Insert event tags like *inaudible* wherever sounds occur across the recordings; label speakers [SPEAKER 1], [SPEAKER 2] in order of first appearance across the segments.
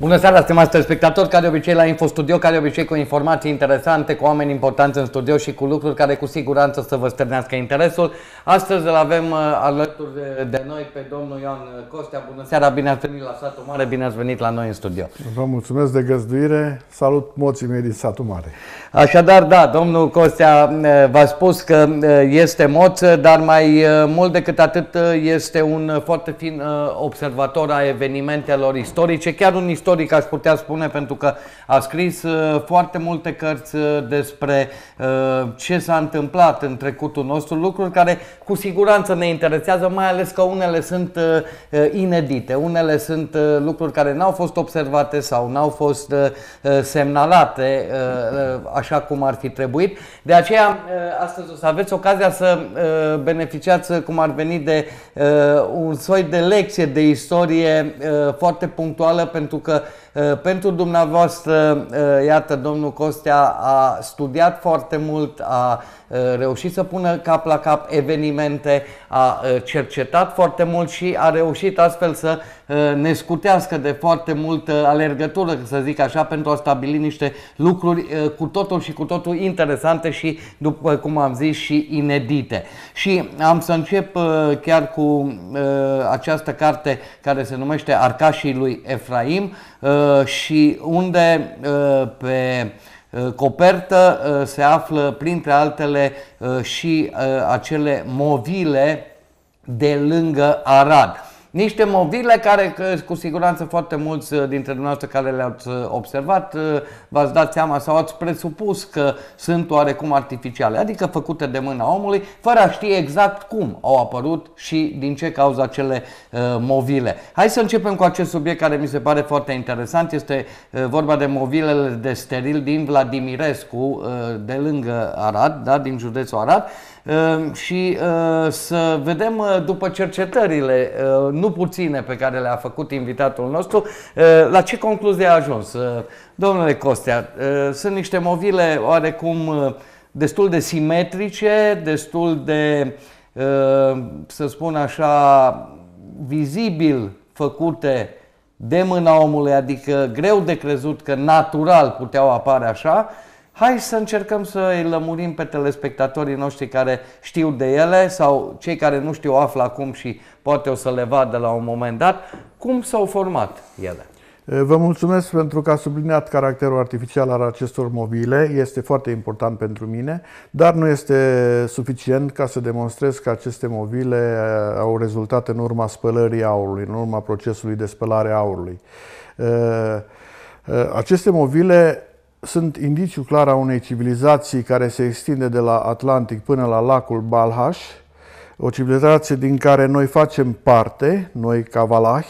[SPEAKER 1] Bună seara, stimați telespectatori, ca de obicei la InfoStudio, ca de obicei cu informații interesante, cu oameni importanți în studio și cu lucruri care cu siguranță să vă stârnească interesul. Astăzi îl avem uh, alături de noi pe domnul Ioan Costea. Bună seara, bine ați venit la Satul Mare, bine ați venit la noi în studio.
[SPEAKER 2] Vă mulțumesc de găzduire, salut moții mei din Satul Mare. Așadar, da,
[SPEAKER 1] domnul Costea uh, v-a spus că uh, este moț, dar mai mult decât atât este un foarte fin observator a evenimentelor istorice, chiar un istoric istoric, aș putea spune, pentru că a scris uh, foarte multe cărți uh, despre uh, ce s-a întâmplat în trecutul nostru, lucruri care cu siguranță ne interesează, mai ales că unele sunt inedite, unele sunt lucruri care n-au fost observate sau n-au fost semnalate așa cum ar fi trebuit. De aceea, astăzi o să aveți ocazia să beneficiați, cum ar veni, de un soi de lecție de istorie foarte punctuală, pentru că это Eh, pentru dumneavoastră, eh, iată, domnul Costea a studiat foarte mult, a eh, reușit să pună cap la cap evenimente, a cercetat foarte mult și a reușit astfel să ne scutească de foarte multă alergătură, să zic așa, pentru a stabili niște lucruri cu totul și cu totul interesante și, după cum am zis, și inedite. Și am să încep chiar cu această carte care se numește Arcașii lui Efraim. Uh, și unde uh, pe uh, copertă se află, printre altele, și acele movile de lângă Arad. Niște movile care, cu siguranță, foarte mulți uh, dintre dumneavoastră care le-ați uh, observat, uh, v-ați dat seama sau ați presupus că sunt oarecum artificiale, adică făcute de mâna omului, fără a ști exact cum au apărut și din ce cauză acele movile. Hai să începem cu acest subiect care mi se pare foarte interesant. Este vorba de mobilele de steril din Vladimirescu, de lângă Arad, da, din județul Arad. Ehm, și eh, să vedem eh, după cercetările eh, nu puține pe care le-a făcut invitatul nostru, la ce concluzie a ajuns. Domnule Costea, sunt niște movile oarecum destul de simetrice, destul de, să spun așa, vizibil făcute de mâna omului, adică greu de crezut că natural puteau apare așa, Hai să încercăm să îi lămurim pe telespectatorii noștri care știu de ele sau cei care nu știu află acum și poate o să le vadă la un moment dat cum s-au format ele.
[SPEAKER 2] Eh, vă mulțumesc pentru că a subliniat caracterul artificial al acestor mobile. Este foarte important pentru mine, dar nu este suficient ca să demonstrez că aceste mobile eh, au rezultat în urma spălării aurului, în urma procesului de spălare aurului. Eh, aceste mobile sunt indiciu clar a unei civilizații care se extinde de la Atlantic până la lacul Balhaș, o civilizație din care noi facem parte, noi cavalahi,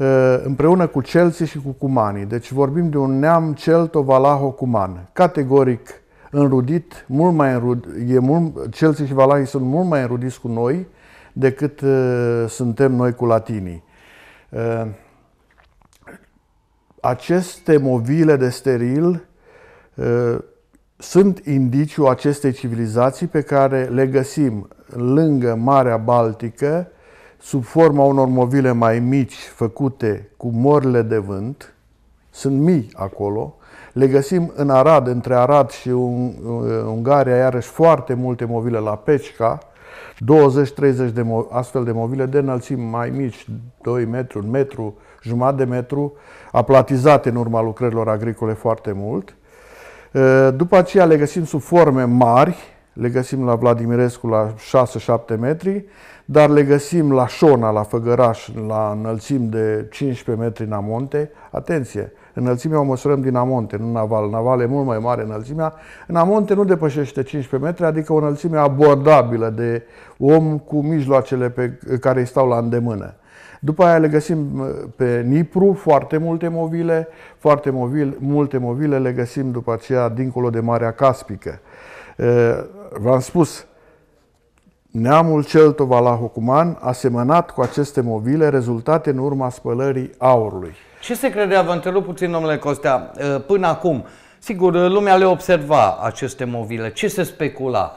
[SPEAKER 2] ă, împreună cu celții și cu cumanii. Deci vorbim de un neam celto-valaho-cuman, categoric înrudit, mult mai înrud, e mult, celții și valahii sunt mult mai înrudiți cu noi decât uh, suntem noi cu latinii. Uh, aceste movile de steril uh, sunt indiciu acestei civilizații pe care le găsim lângă Marea Baltică, sub forma unor movile mai mici făcute cu morile de vânt, sunt mii acolo, le găsim în Arad, între Arad și uh, Ungaria, iarăși foarte multe movile la Peșca, 20-30 de astfel de movile de înălțimi mai mici, 2 metri, 1 metru, jumătate de metru, aplatizate în urma lucrărilor agricole foarte mult. După aceea le găsim sub forme mari, le găsim la Vladimirescu la 6-7 metri, dar le găsim la Șona, la Făgăraș, la înălțim de 15 metri în amonte. Atenție! Înălțimea o măsurăm din amonte, nu naval. În naval e mult mai mare înălțimea. În amonte nu depășește 15 metri, adică o înălțime abordabilă de om cu mijloacele pe care îi stau la îndemână. După aia le găsim uh, pe Nipru, foarte multe movile, foarte movil, multe movile le găsim după aceea dincolo de Marea Caspică. Uh, v-am spus, neamul Celto-Valahocuman a semănat cu aceste movile rezultate în urma spălării aurului.
[SPEAKER 1] Ce se credea, vă întrerup puțin, domnule Costea, uh, până acum? Sigur, lumea le observa aceste movile. Ce se specula?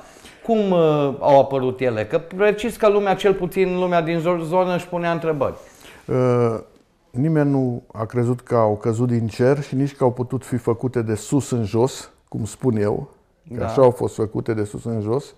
[SPEAKER 1] cum uh, au apărut ele? Că precis că lumea, cel puțin lumea din zonă, își punea întrebări.
[SPEAKER 2] Uh, nimeni nu a crezut că au căzut din cer și nici că au putut fi făcute de sus în jos, cum spun eu, că da. așa au fost făcute de sus în jos,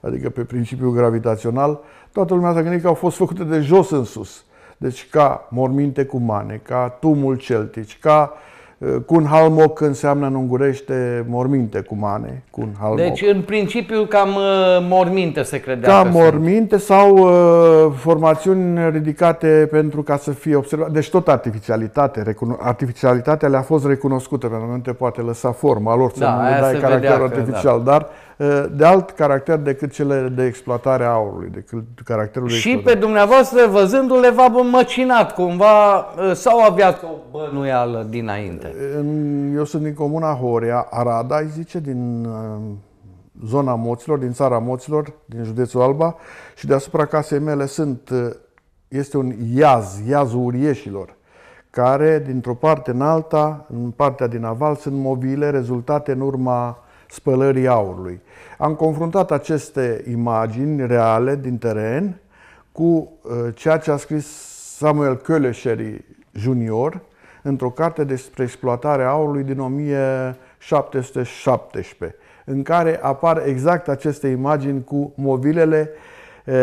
[SPEAKER 2] adică pe principiul gravitațional, toată lumea s-a gândit că au fost făcute de jos în sus. Deci ca morminte cumane, ca tumul celtici, ca uh, Eh, Cun halmoc înseamnă în ungurește morminte cumane. Cun halmoc. Deci,
[SPEAKER 1] în principiu, cam eh, morminte se credea. Cam morminte
[SPEAKER 2] sunt. sau eh, formațiuni ridicate pentru ca să fie observate. Deci tot artificialitate. Artificialitatea le-a fost recunoscută, pentru că nu te poate lăsa forma lor, să da, nu dai caracter da. artificial, da. dar Eh, de alt caracter decât cele de exploatare a aurului, decât caracterul Și
[SPEAKER 1] de pe dumneavoastră, văzându-le, v-a măcinat cumva eh, sau aviat o bănuială dinainte?
[SPEAKER 2] Eh, eu sunt din comuna Horia, Arada, îi zice, din zona moților, din țara moților, din județul Alba și deasupra casei mele sunt, este un iaz, iazul urieșilor care dintr-o parte în alta, în partea din aval, sunt mobile, rezultate în urma spălării aurului. Am confruntat aceste imagini reale din teren cu uh, ceea ce a scris Samuel Köleșeri Junior într-o carte despre exploatarea aurului din 1717, în care apar exact aceste imagini cu mobilele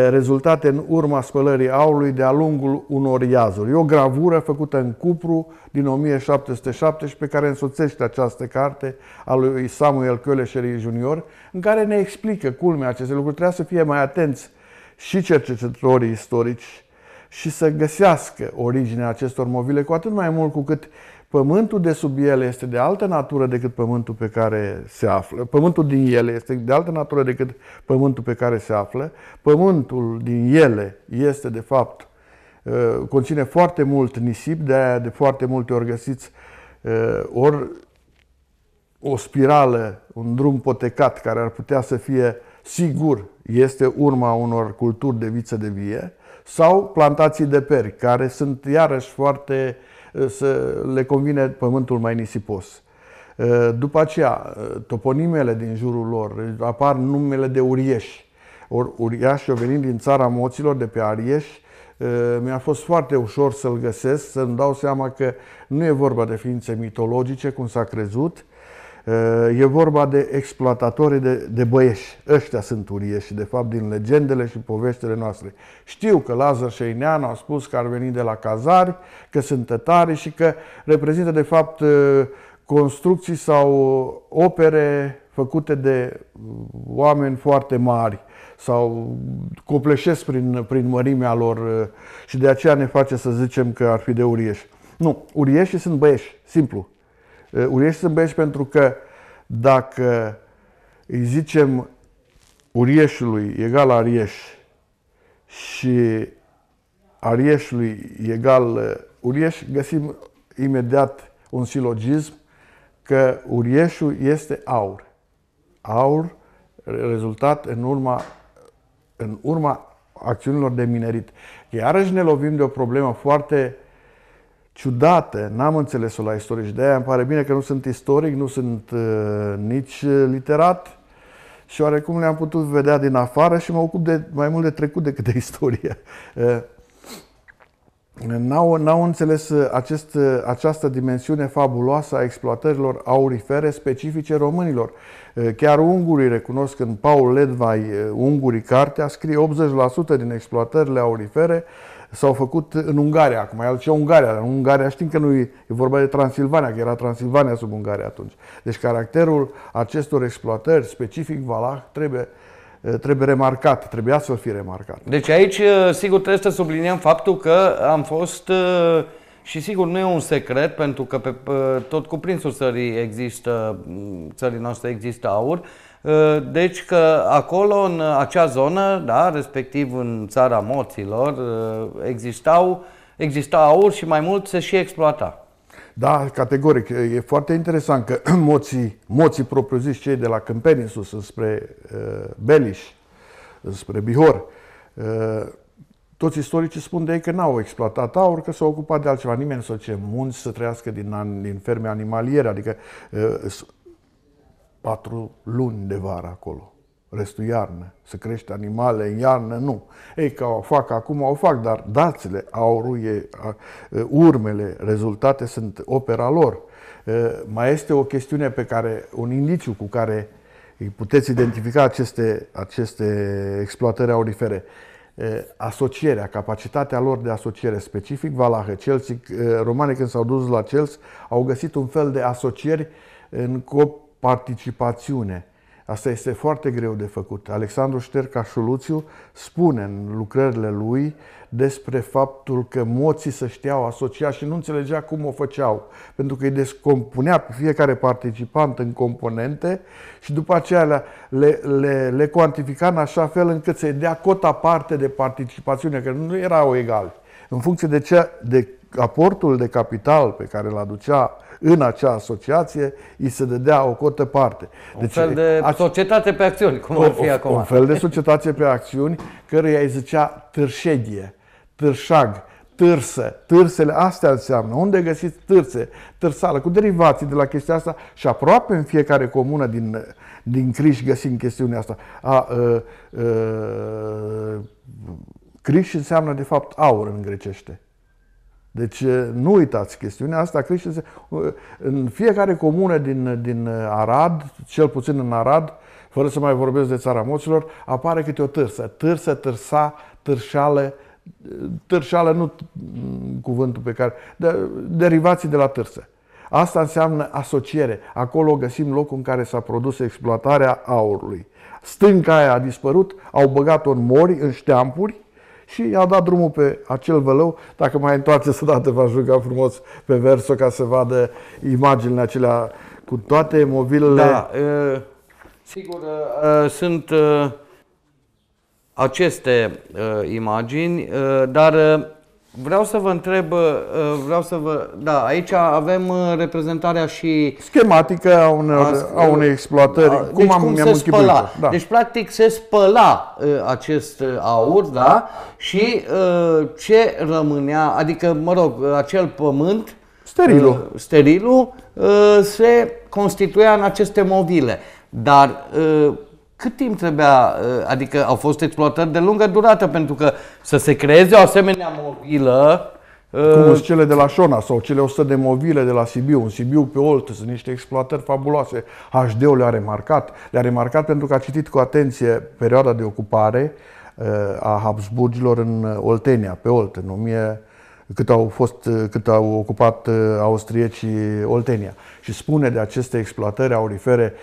[SPEAKER 2] rezultate în urma spălării aurului de-a lungul unor iazuri. E o gravură făcută în cupru din 1717 care însoțește această carte a lui Samuel Köleșeri junior, în care ne explică culmea aceste lucruri. Trebuie să fie mai atenți și cercetătorii istorici și să găsească originea acestor movile, cu atât mai mult cu cât Pământul de sub ele este de altă natură decât pământul pe care se află. Pământul din ele este de altă natură decât pământul pe care se află. Pământul din ele este, de fapt, uh, conține foarte mult nisip, de aia de foarte multe ori găsiți uh, ori o spirală, un drum potecat care ar putea să fie sigur este urma unor culturi de viță de vie sau plantații de peri, care sunt iarăși foarte uh, să le convine pământul mai nisipos. Uh, după aceea, uh, toponimele din jurul lor, uh, apar numele de Urieși. Or, uriaș, eu venind din țara moților, de pe Arieș, mi-a fost foarte ușor să-l găsesc, să-mi dau seama că nu e vorba de ființe mitologice, cum s-a crezut, Eh, e vorba de exploatatorii de, de băieși. Ăștia sunt urieși, de fapt, din legendele și poveștile noastre. Știu că Lazar și Inean au spus că ar veni de la cazari, că sunt tătari și că reprezintă, de fapt, eh, construcții sau opere făcute de mm, oameni foarte mari sau copleșesc prin, prin mărimea lor eh, și de aceea ne face să zicem că ar fi de urieși. Nu, urieșii sunt băieși, simplu. Eh, Uriești zâmbești pentru că dacă îi zicem urieșului egal arieș și arieșului egal eh, urieș, găsim imediat un silogism că urieșul este aur. Aur rezultat în urma, în urma acțiunilor de minerit. Iarăși ne lovim de o problemă foarte ciudate, n-am înțeles-o la istoric și de-aia îmi pare bine că nu sunt istoric, nu sunt uh, nici uh, literat și oarecum le-am putut vedea din afară și mă ocup de mai mult de trecut decât de istorie. Uh, n-au, n-au înțeles uh, acest, uh, această dimensiune fabuloasă a exploatărilor aurifere specifice românilor. Chiar ungurii recunosc în Paul Ledvai, Ungurii Cartea, scrie 80% din exploatările aurifere uh, s-au făcut în Ungaria, acum e altceva Ungaria, în Ungaria știm că nu e, e vorba de Transilvania, că era Transilvania sub Ungaria atunci. Deci caracterul acestor exploatări specific valah trebuie, trebuie remarcat, trebuia să fie remarcat.
[SPEAKER 1] Deci aici, sigur, trebuie să subliniem faptul că am fost și sigur nu e un secret, pentru că pe, tot cuprinsul țării există, țării noastre există aur, Ă, deci că acolo, în acea zonă, da, respectiv în țara moților, ă, existau, exista aur și mai mult se și exploata.
[SPEAKER 2] Da, categoric. E foarte interesant că *clears throat* moții, moții propriu-zis, cei de la Câmpeni în sus, spre uh, ă, Beliș, spre Bihor, uh, toți istoricii spun de ei că n-au exploatat aur, că s-au ocupat de altceva. Nimeni nu s-a ce munți să trăiască din, an, din ferme animaliere, adică uh, patru luni de vară acolo. Restul iarnă. Să crește animale în iarnă, nu. Ei, ca o fac acum, o fac, dar dațile, aurul e, urmele, rezultate sunt opera lor. Mai este o chestiune pe care, un indiciu cu care îi puteți identifica aceste, aceste exploatări aurifere asocierea, capacitatea lor de asociere specific, valahă, Chelsea, romanii când s-au dus la Chelsea, au găsit un fel de asocieri în cop participațiune. Asta este foarte greu de făcut. Alexandru Șterca Șuluțiu spune în lucrările lui despre faptul că moții să știau asocia și nu înțelegea cum o făceau, pentru că îi descompunea pe fiecare participant în componente și după aceea le, le, le, le cuantifica în așa fel încât să-i dea cota parte de participațiune, că nu erau egali. În funcție de, ce, de aportul de capital pe care îl aducea în acea asociație îi se dădea o cotă parte. Deci, un fel de aci...
[SPEAKER 1] societate pe acțiuni, cum o, ar fi acum. Un fel de
[SPEAKER 2] societate pe acțiuni, căreia îi zicea târședie, târșag, târsă. Târsele astea înseamnă. Unde găsiți târse? Târsală, cu derivații de la chestia asta și aproape în fiecare comună din, din Criș găsim chestiunea asta. A, a, ă, a, ă, Criș înseamnă, de fapt, aur în grecește. Deci eh, nu uitați chestiunea asta, creșteți. Eh, în fiecare comună din, eh, din Arad, cel puțin în Arad, fără să mai vorbesc de țara moților, apare câte o târsă. Târsă, târsa, târșale, târșale, nu mm, cuvântul pe care, de, derivații de la târsă. Asta înseamnă asociere. Acolo găsim locul în care s-a produs exploatarea aurului. Stânca aia a dispărut, au băgat-o în mori, în șteampuri, și a dat drumul pe acel vălău. Dacă mai întoarce să dată, va juca frumos pe verso ca să vadă imaginile acelea cu toate mobilele. Da,
[SPEAKER 1] e, sigur, e, sunt e, aceste e, imagini, e, dar Vreau să vă întreb, uh, vreau să vă, da, aici avem uh, reprezentarea și
[SPEAKER 2] schematică a, unor, a, uh, unei exploatări. A, da, cum deci am, cum se spăla. Da.
[SPEAKER 1] Deci practic se spăla acest aur, da, da? și ce rămânea, adică, mă rog, acel pământ sterilul, sterilul se constituia în aceste movile. Dar cât timp trebuia, uh, adică au fost exploatări de lungă durată, pentru că să se creeze o asemenea mobilă... Uh, Cum sunt
[SPEAKER 2] cele de la Șona sau cele 100 de mobile de la Sibiu, în Sibiu pe Olt, sunt niște exploatări fabuloase. HD-ul le-a remarcat, le-a remarcat pentru că a citit cu atenție perioada de ocupare uh, a Habsburgilor în Oltenia, pe Olt, în 1000, cât au, fost, cât au ocupat austriecii Oltenia. Și spune de aceste exploatări aurifere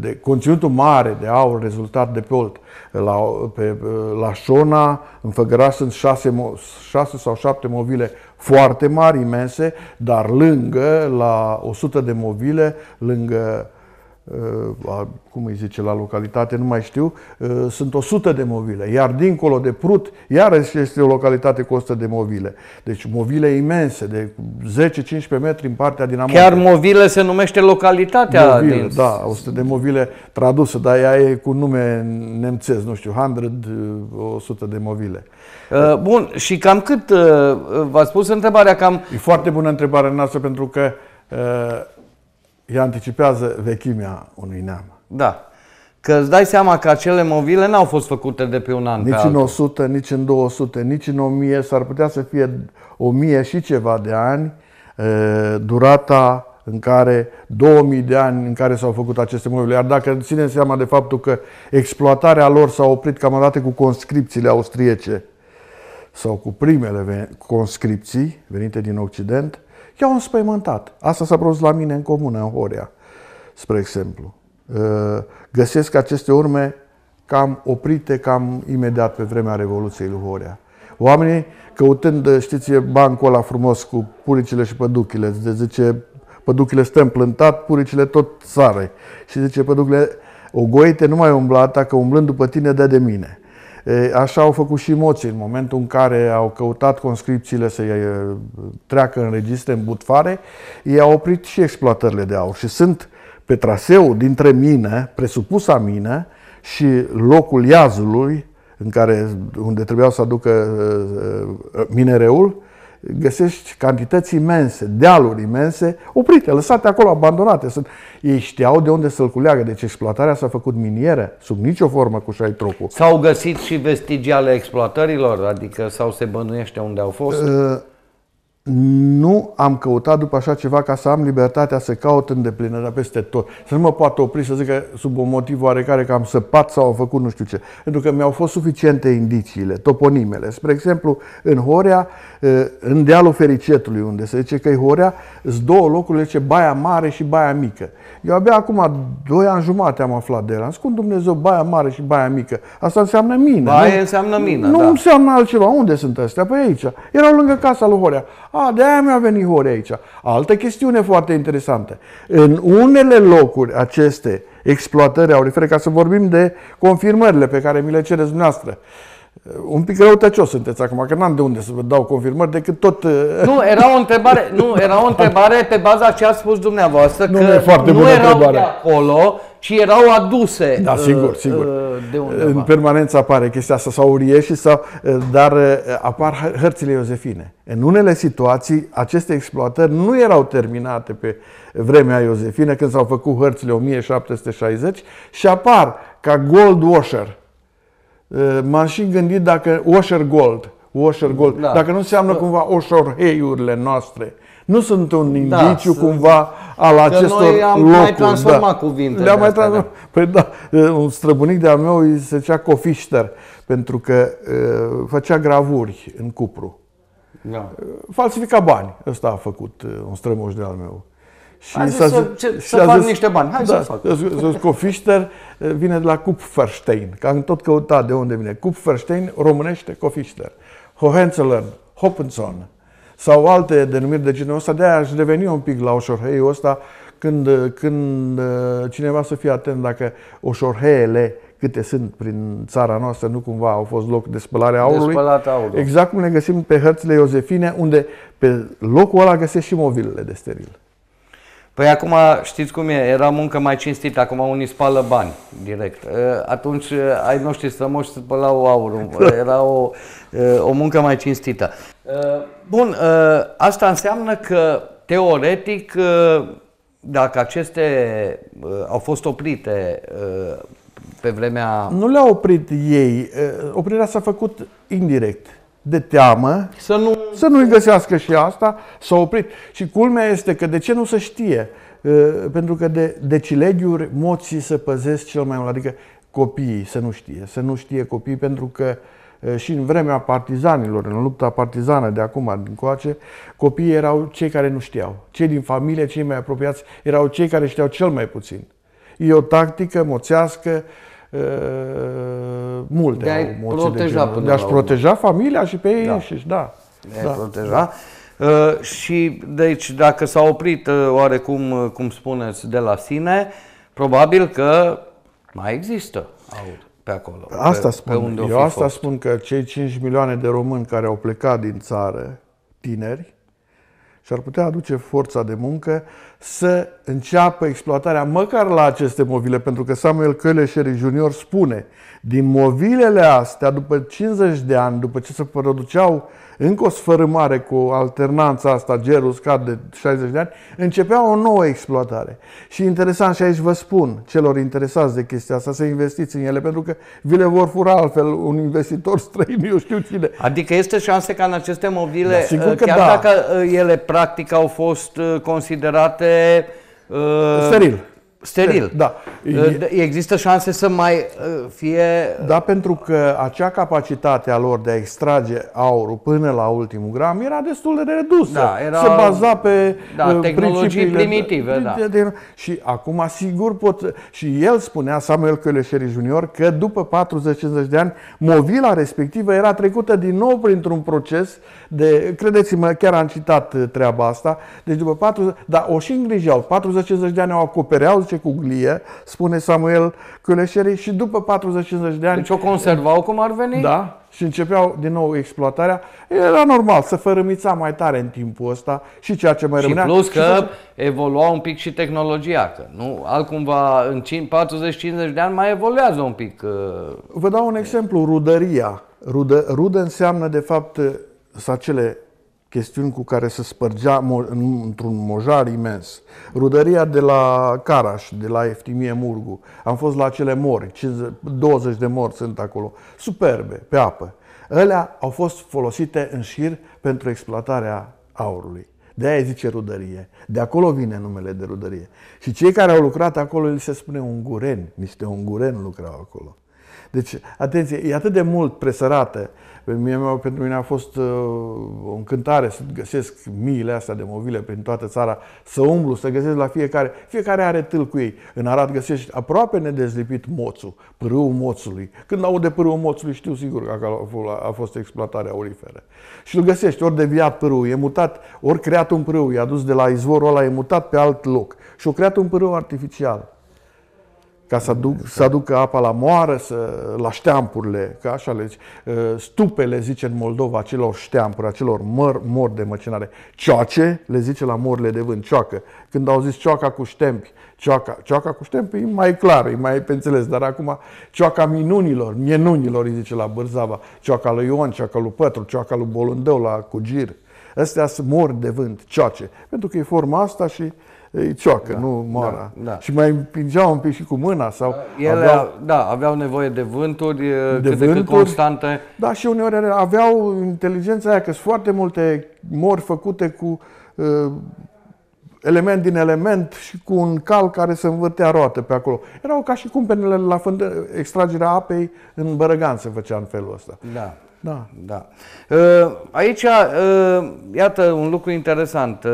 [SPEAKER 2] de conținutul mare de aur rezultat de Olt. la, pe, la Șona, în Făgăraș sunt șase, șase sau șapte movile foarte mari, imense, dar lângă, la 100 de movile, lângă Uh, cum îi zice, la localitate, nu mai știu, uh, sunt 100 de movile, iar dincolo de Prut, iarăși este o localitate cu 100 de movile. Deci movile imense, de 10-15 metri în partea din Amor. Chiar movile se numește localitatea. Movile, din... da, 100 de movile tradusă, dar ea e cu nume nemțesc, nu știu, 100, 100 uh, de movile. Bun, și cam cât, v-ați spus întrebarea, cam... E foarte bună întrebarea noastră pentru că ea anticipează vechimea unui neam. Da. Că îți dai
[SPEAKER 1] seama că acele movile n-au fost făcute de pe un an Nici pe în
[SPEAKER 2] 100, nici în 200, nici în 1000, s-ar putea să fie 1000 și ceva de ani durata în care 2000 de ani în care s-au făcut aceste movile. Iar dacă ținem seama de faptul că exploatarea lor s-a oprit cam odată cu conscripțiile austriece sau cu primele conscripții venite din Occident, Chiar au înspăimântat. Asta s-a produs la mine în comună, în Horea, spre exemplu. Ă, găsesc aceste urme cam oprite, cam imediat pe vremea Revoluției lui Horea. Oamenii căutând, știți, bancul ăla frumos cu puricile și păduchile. De zice, păduchile stăm plântat, puricile tot sare. Și zice, păduchile, o goite nu mai umblat, dacă umblând după tine dă de mine. Așa au făcut și moții în momentul în care au căutat conscripțiile să treacă în registre în butfare, ei au oprit și exploatările de aur și sunt pe traseu dintre mine, presupusa mine, și locul iazului, în care, unde trebuiau să aducă minereul, găsești cantități imense, dealuri imense, oprite, lăsate acolo, abandonate. Sunt, ei știau de unde să-l culeagă, deci exploatarea s-a făcut minieră, sub nicio formă cu șaitrocul. S-au
[SPEAKER 1] găsit și vestigii ale exploatărilor, adică sau se
[SPEAKER 2] bănuiește unde au fost? Uh, nu am căutat după așa ceva ca să am libertatea să caut îndeplinirea peste tot. Să nu mă poată opri să zic că sub un motiv oarecare că am săpat sau am făcut nu știu ce. Pentru că mi-au fost suficiente indiciile, toponimele. Spre exemplu, în Horea, ă, în dealul Fericetului, unde se zice că e Horea, sunt două locuri, zice Baia Mare și Baia Mică. Eu abia acum, doi ani jumate am aflat de el. Am spus, Dumnezeu, Baia Mare și Baia Mică. Asta înseamnă mine. Baia nu? înseamnă mine, Nu da. înseamnă altceva. Unde sunt astea? Păi aici. Erau lângă casa lui Horea. A, de-aia mi-a venit hore aici. Altă chestiune foarte interesantă. În unele locuri aceste exploatări aurifere, ca să vorbim de confirmările pe care mi le cereți dumneavoastră, uh, un pic răutăcios sunteți acum, că n-am de unde să vă dau confirmări decât tot... Uh, nu, era o
[SPEAKER 1] întrebare, nu, era o întrebare pe baza ce a spus dumneavoastră, nu, că nu, e foarte nu erau întrebare.
[SPEAKER 2] de acolo, ci erau aduse Da, uh, sigur, uh, sigur. De undeva. În permanență apare chestia asta, sau și sau, dar apar hărțile Iosefine. În unele situații, aceste exploatări nu erau terminate pe vremea Iosefine, când s-au făcut hărțile 1760 și apar ca gold washer, Eh, m-am și gândit dacă Washer Gold, Washer Gold, da. dacă nu înseamnă cumva oșorheiurile noastre, nu sunt un da, indiciu da, cumva al acestor noi am locuri. mai da. transformat da. cuvintele Le-am mai transformat. Da. Păi da, eh, un străbunic de-al meu îi se cea cofișter, pentru că uh, făcea gravuri în cupru. Da. Falsifica bani. Ăsta a făcut un strămoș de-al meu și zis, să, să, să fac zis, niște bani. Hai da, să fac. Cofișter vine de la Kupferstein, că am tot căutat de unde vine. Kupferstein românește Cofișter. Hohenzollern, Hoppenson sau alte denumiri de genul ăsta. De-aia aș reveni un pic la oșorheiul ăsta când, când uh, cineva să fie atent dacă oșorheele câte sunt prin țara noastră, nu cumva au fost loc de spălare a aurului. De Exact cum le găsim pe hărțile Iosefine, unde pe locul ăla găsesc și mobilele de steril.
[SPEAKER 1] Păi acum știți cum e, era muncă mai cinstită, acum unii spală bani direct. Atunci ai noștri strămoși spălau aurul, era o, o muncă mai cinstită. Bun, asta înseamnă că teoretic, dacă aceste au fost oprite
[SPEAKER 2] pe vremea... Nu le-au oprit ei, oprirea s-a făcut indirect de teamă să, nu... să nu-i găsească și asta, s-a oprit. Și culmea este că de ce nu se știe? Uh, pentru că de decilegiuri moții se păzesc cel mai mult, adică copiii să nu știe, să nu știe copiii pentru că uh, și în vremea partizanilor, în lupta partizană de acum din coace, copiii erau cei care nu știau. Cei din familie, cei mai apropiați, erau cei care știau cel mai puțin. E o tactică moțească Uh, multe de proteja, de, de a-și proteja familia și pe ei da. înșiși,
[SPEAKER 1] da. De da. proteja. Da. Uh, și deci dacă s-a oprit uh, oarecum, uh, cum spuneți, de la sine, probabil că mai există aur pe acolo. Asta pe, spun. Pe unde Eu asta fost.
[SPEAKER 2] spun că cei 5 milioane de români care au plecat din țară, tineri, și-ar putea aduce forța de muncă să înceapă exploatarea măcar la aceste movile, pentru că Samuel Căleșeri Junior spune, din movilele astea, după 50 de ani, după ce se produceau încă o sfărâmare cu alternanța asta, gerul scad de 60 de ani, începea o nouă exploatare. Și interesant, și aici vă spun celor interesați de chestia asta, să investiți în ele, pentru că vi le vor fura altfel un investitor *laughs* străin, eu știu cine.
[SPEAKER 1] Adică este șanse ca în aceste mobile, da, uh, sigur că chiar da. dacă uh, ele practic au fost uh, considerate... Uh, Steril steril. Da.
[SPEAKER 2] Există șanse să mai uh, fie... Da, pentru că acea capacitate a lor de a extrage aurul până la ultimul gram era destul de redusă. Da, era... Se baza pe da, uh, tehnologii primitive. Da. De... Și acum, sigur, pot... Și el spunea, Samuel Căleșeri Junior, că după 40-50 de ani, movila respectivă era trecută din nou printr-un proces de... Credeți-mă, chiar am citat uh, treaba asta. Deci după 40... Dar o și îngrijeau. 40-50 de ani o acopereau, face cu glie, spune Samuel Căleșerii, și după 40-50 de ani... Deci o conservau cum ar veni? Da, și începeau din nou exploatarea. Era normal să fărâmița mai tare în timpul ăsta și ceea ce mai rămânea. și plus că
[SPEAKER 1] evolua un pic și tehnologia, că nu? Altcumva în 40-50 de ani mai evoluează un pic. Uh,
[SPEAKER 2] Vă dau un exemplu, rudăria. Rudă, rudă înseamnă de fapt sunt acele chestiuni cu care se spărgea într-un mojar imens. Rudăria de la Caraș, de la Eftimie Murgu. Am fost la cele mori, 50, 20 de mori sunt acolo, superbe, pe apă. Ele au fost folosite în șir pentru exploatarea aurului. De aia zice rudărie. De acolo vine numele de rudărie. Și cei care au lucrat acolo, li se spune ungureni. Niște ungureni lucrau acolo. Deci, atenție, e atât de mult presărată pentru mine, pentru mine a fost uh, o încântare să găsesc miile astea de mobile prin toată țara, să umblu, să găsesc la fiecare. Fiecare are tâl cu ei. În Arad găsești aproape nedezlipit moțul, pârâul moțului. Când au de pârâul moțului știu sigur că a fost exploatarea aurifere. Și îl găsești ori deviat pârâul, e mutat, ori creat un pârâu, i-a dus de la izvorul ăla, e mutat pe alt loc. Și o creat un pârâu artificial ca să, aduc, exact. să aducă apa la moară, să, la șteampurile, ca așa le zice. Ă, stupele, zice în Moldova acelor șteampuri, acelor măr, mor de măcinare. Cioace le zice la morile de vânt, cioacă. Când au zis cioaca cu ștempi, cioaca, cioaca cu ștempi e mai clar, e mai pe înțeles, dar acum cioaca minunilor, minunilor, îi zice la Bârzava, cioaca lui Ion, cioaca lui Pătru, cioaca lui Bolundeu la Cugir. Astea sunt mori de vânt, cioace, pentru că e forma asta și uh, îi cioacă, da, nu moara. Da, da. Și mai împingeau un pic și cu mâna. sau Ele aveau,
[SPEAKER 1] da, aveau nevoie de vânturi eh, de cât vânturi, de cât constante.
[SPEAKER 2] Da, și uneori aveau inteligența aia că sunt foarte multe mori făcute cu uh, element din element și cu un cal care se învârtea roată pe acolo. Erau ca și cum pe la fânt, extragerea apei în Bărăgan se făcea în felul ăsta. Da. Da. da. Eh,
[SPEAKER 1] aici, iată un lucru interesant.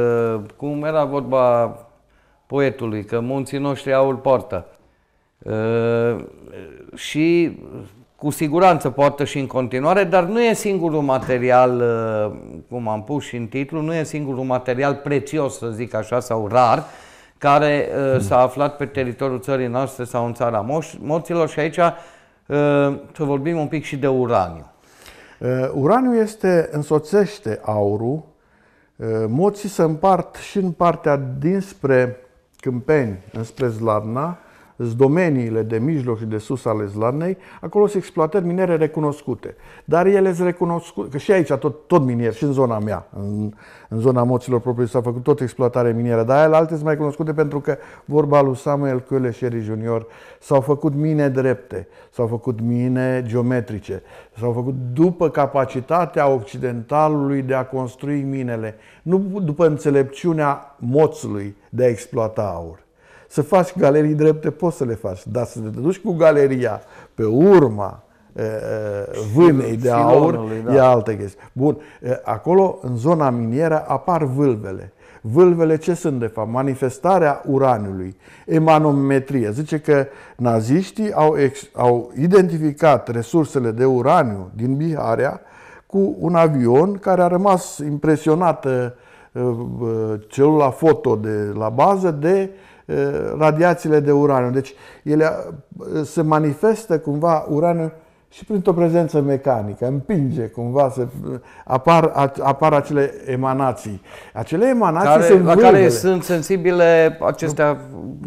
[SPEAKER 1] Cum era vorba poetului, că munții noștri îl poartă. E, ă, și cu siguranță poartă și în continuare, dar nu e singurul material, ă, cum am pus și în titlu, nu e singurul material prețios, să zic așa, sau rar, care ă, hmm. s-a aflat pe teritoriul țării noastre sau în țara morților moților și aici să vorbim un pic și de uraniu.
[SPEAKER 2] Uraniu este, însoțește aurul, moții se împart și în partea dinspre Câmpeni înspre Zlarna, Zdomeniile de mijloc și de sus ale Zlarnei, acolo sunt exploatări minere recunoscute. Dar ele sunt recunoscute, că și aici tot, tot minier, și în zona mea, în, în zona moților proprii s-a făcut tot exploatare minieră, dar ele alte sunt mai cunoscute pentru că, vorba lui Samuel și Eri Junior, s-au făcut mine drepte, s-au făcut mine geometrice, s-au făcut după capacitatea occidentalului de a construi minele, nu după înțelepciunea moțului de a exploata aur. Să faci galerii drepte, poți să le faci, dar să te duci cu galeria pe urma vânei de aur, da. e altă chestie. Bun, acolo, în zona minieră, apar vâlvele. Vâlvele ce sunt de fapt? Manifestarea uraniului, emanometrie. Zice că naziștii au, ex, au identificat resursele de uraniu din Biharia cu un avion care a rămas impresionat celula foto de la bază de uh, Eh, radiațiile de uraniu. Deci ele eh, se manifestă cumva uraniu și printr-o prezență mecanică, împinge cumva, se, eh, apar, apar acele emanații. Acele emanații care, sunt La care sunt
[SPEAKER 1] sensibile acestea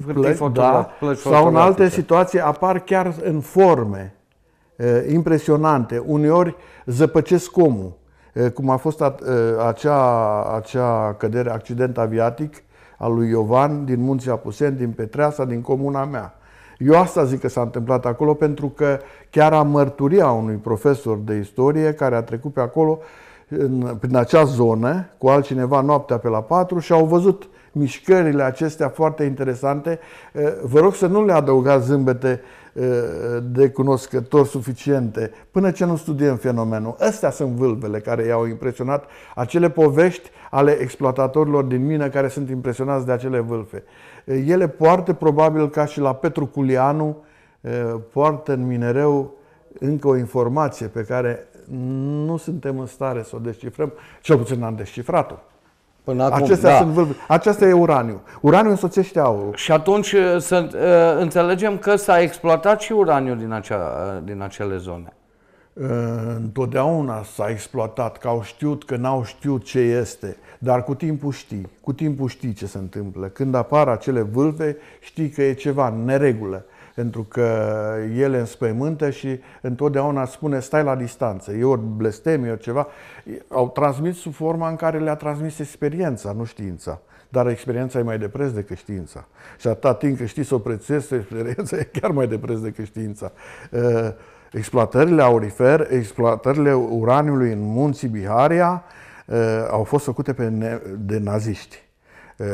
[SPEAKER 1] hârtii da, Sau în alte
[SPEAKER 2] situații apar chiar în forme impresionante. Uneori zăpăcesc omul, cum a fost acea, acea cădere, accident aviatic, al lui Iovan din Munții Apuseni, din Petreasa, din comuna mea. Eu asta zic că s-a întâmplat acolo pentru că chiar am mărturia unui profesor de istorie care a trecut pe acolo în, prin acea zonă cu altcineva noaptea pe la 4 și au văzut mișcările acestea foarte interesante. Eh, vă rog să nu le adăugați zâmbete Eh, de cunoscători suficiente, până ce nu studiem fenomenul. Astea sunt vâlvele care i-au impresionat, acele povești ale exploatatorilor din mină care sunt impresionați de acele vâlfe. Eh, ele poartă, probabil ca și la Petru Culianu, eh, poartă în minereu încă o informație pe care nu suntem în stare să o descifrăm, cel puțin n-am descifrat-o. Până acum, Acestea da. sunt vâlvele. Aceasta e uraniu. Uraniu însoțește aurul. Și
[SPEAKER 1] atunci uh, să uh, înțelegem că s-a exploatat și uraniu din, acea, uh, din acele zone.
[SPEAKER 2] Întotdeauna s-a exploatat, că au știut, că n-au știut ce este, dar cu timpul știi, cu timpul știi ce se întâmplă. Când apar acele vâlve, știi că e ceva în neregulă pentru că ele înspăimântă și întotdeauna spune stai la distanță, e ori blestem, e ori ceva. Au transmis sub forma în care le-a transmis experiența, nu știința. Dar experiența e mai de decât știința. Și atâta timp că știi să o prețuiesc, experiența e chiar mai de decât știința. Uh, exploatările aurifer, exploatările uraniului în munții Biharia uh, au fost făcute pe ne- de naziști. Uh,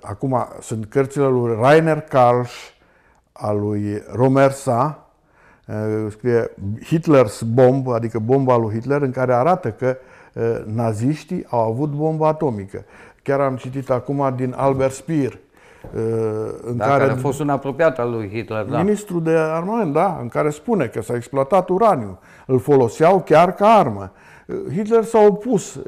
[SPEAKER 2] acum sunt cărțile lui Rainer Karsch, a lui Romersa, scrie Hitler's Bomb, adică bomba lui Hitler, în care arată că naziștii au avut bomba atomică. Chiar am citit acum din Albert Speer, în da, care, care a fost
[SPEAKER 1] un apropiat al lui Hitler, da.
[SPEAKER 2] Ministru de armament, da, în care spune că s-a exploatat uraniu, îl foloseau chiar ca armă. Hitler s-a opus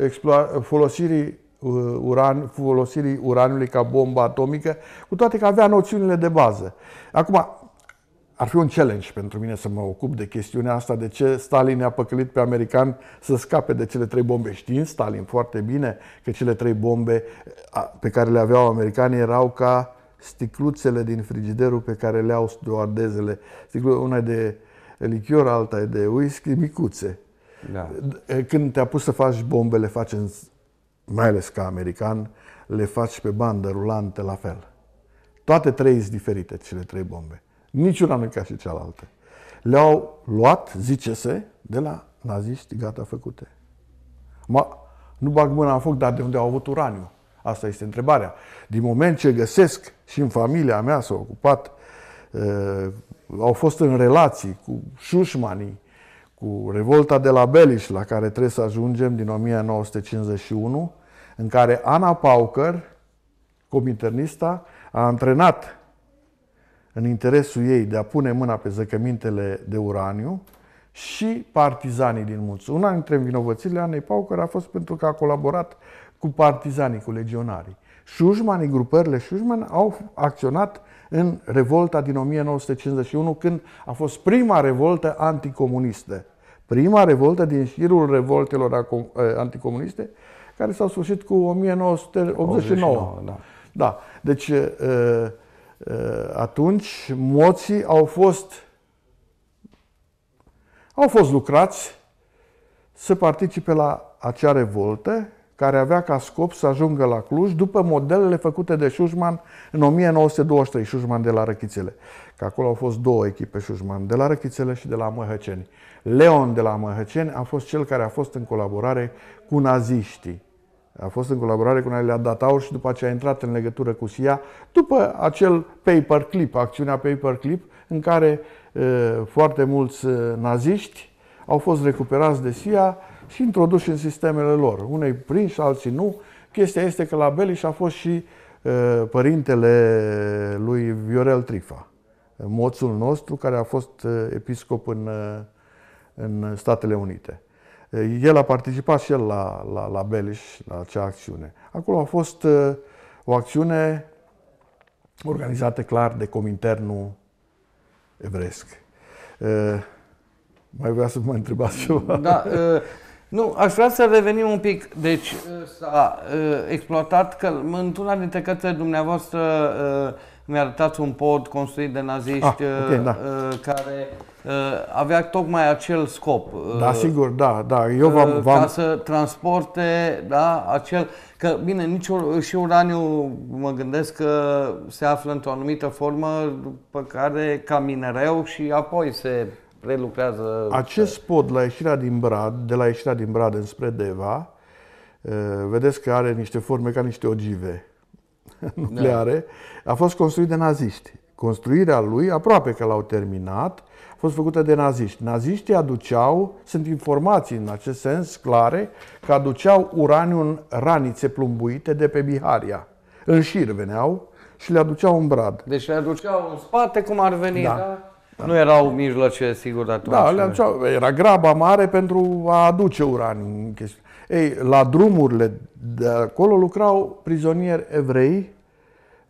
[SPEAKER 2] folosirii Uh, uran, folosirii uranului ca bombă atomică, cu toate că avea noțiunile de bază. Acum, ar fi un challenge pentru mine să mă ocup de chestiunea asta, de ce Stalin ne-a păcălit pe american să scape de cele trei bombe. Știind Stalin foarte bine că cele trei bombe pe care le aveau americanii erau ca sticluțele din frigiderul pe care le au stewardezele. Una e de lichior, alta e de whisky, micuțe. Da. Când te-a pus să faci bombele, faci mai ales ca american, le faci pe bandă rulante la fel. Toate trei sunt diferite, cele trei bombe. Niciuna nu ca și cealaltă. Le-au luat, zice-se, de la naziști gata făcute. Ma, nu bag mâna în foc, dar de unde au avut uraniu? Asta este întrebarea. Din moment ce găsesc și în familia mea s au ocupat, uh, au fost în relații cu șușmanii, cu revolta de la Beliș, la care trebuie să ajungem din 1951, în care Ana Paucăr, comiternista, a antrenat în interesul ei de a pune mâna pe zăcămintele de uraniu și partizanii din munți. Una dintre vinovățirile Anei Paucăr a fost pentru că a colaborat cu partizanii, cu legionarii. Șușmanii, grupările Șușman au acționat în revolta din 1951, când a fost prima revoltă anticomunistă prima revoltă din șirul revoltelor eh, anticomuniste, care s-au sfârșit cu 1989. 89, da. da. Deci, eh, eh, atunci, moții au fost, au fost lucrați să participe la acea revoltă care avea ca scop să ajungă la Cluj după modelele făcute de Șușman în 1923, Șușman de la Răchițele. Că acolo au fost două echipe Șușman, de la Răchițele și de la Măhăceni. Leon de la Măhăceni a fost cel care a fost în colaborare cu naziștii. A fost în colaborare cu Nalea Dataur și după aceea a intrat în legătură cu SIA după acel paperclip, acțiunea paperclip, în care e, eh, foarte mulți eh, naziști au fost recuperați de SIA și introduși în sistemele lor. Unei prinși, alții nu. Chestia este că la Beliș a fost și uh, părintele lui Viorel Trifa, moțul nostru, care a fost episcop în, în Statele Unite. El a participat și el la, la, la Beliș, la acea acțiune. Acolo a fost uh, o acțiune organizată clar de Cominternul evresc. Uh, mai vreau să mă întrebați ceva. Da,
[SPEAKER 1] nu, aș vrea să revenim un pic. Deci uh, s-a uh, exploatat că într-una dintre către dumneavoastră uh, mi-a arătat un pod construit de naziști ah, okay, uh, da. uh, care uh, avea tocmai acel scop. Uh, da, sigur, da, da. Eu v-am, uh, v-am... Ca să transporte, da, acel... Că, bine, nici ur, și uraniu, mă gândesc că se află într-o anumită formă după care, ca minereu, și apoi se prelucrează... Acest
[SPEAKER 2] pod la ieșirea din Brad, de la ieșirea din Brad înspre Deva, eh, vedeți că are niște forme ca niște ogive.
[SPEAKER 1] *laughs* nucleare.
[SPEAKER 2] da. A fost construit de naziști. Construirea lui, aproape că l-au terminat, a fost făcută de naziști. Naziștii aduceau, sunt informații în acest sens clare, că aduceau uraniu în ranițe plumbuite de pe Biharia. În șir veneau și le aduceau în brad.
[SPEAKER 1] Deci le aduceau în spate cum ar veni, da? da? Da. Nu erau mijloace, sigur, atunci. Da, le aduceau,
[SPEAKER 2] era graba mare pentru a aduce uran. Ei, la drumurile de acolo lucrau prizonieri evrei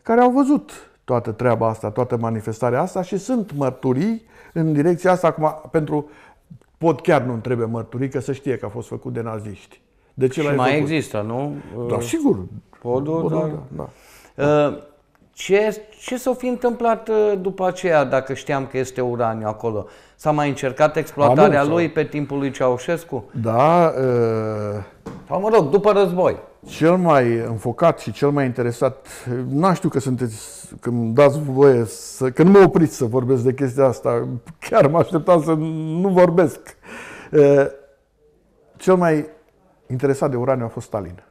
[SPEAKER 2] care au văzut toată treaba asta, toată manifestarea asta și sunt mărturii în direcția asta. Acum, pentru pot chiar nu trebuie mărturii, că să știe că a fost făcut de naziști. De ce și mai făcut? există,
[SPEAKER 1] nu? Da, sigur. Podul, podul da. da, da. da. Ce, ce s-o fi întâmplat uh, după aceea dacă știam că este uraniu acolo? S-a mai încercat exploatarea Am lui pe timpul lui Ceaușescu?
[SPEAKER 2] Da. Uh, sau mă rog, după război. Cel mai înfocat și cel mai interesat, nu știu că sunteți, că îmi dați voie, să, că nu mă opriți să vorbesc de chestia asta, chiar mă așteptam să nu vorbesc. Uh, cel mai interesat de uraniu a fost Stalin.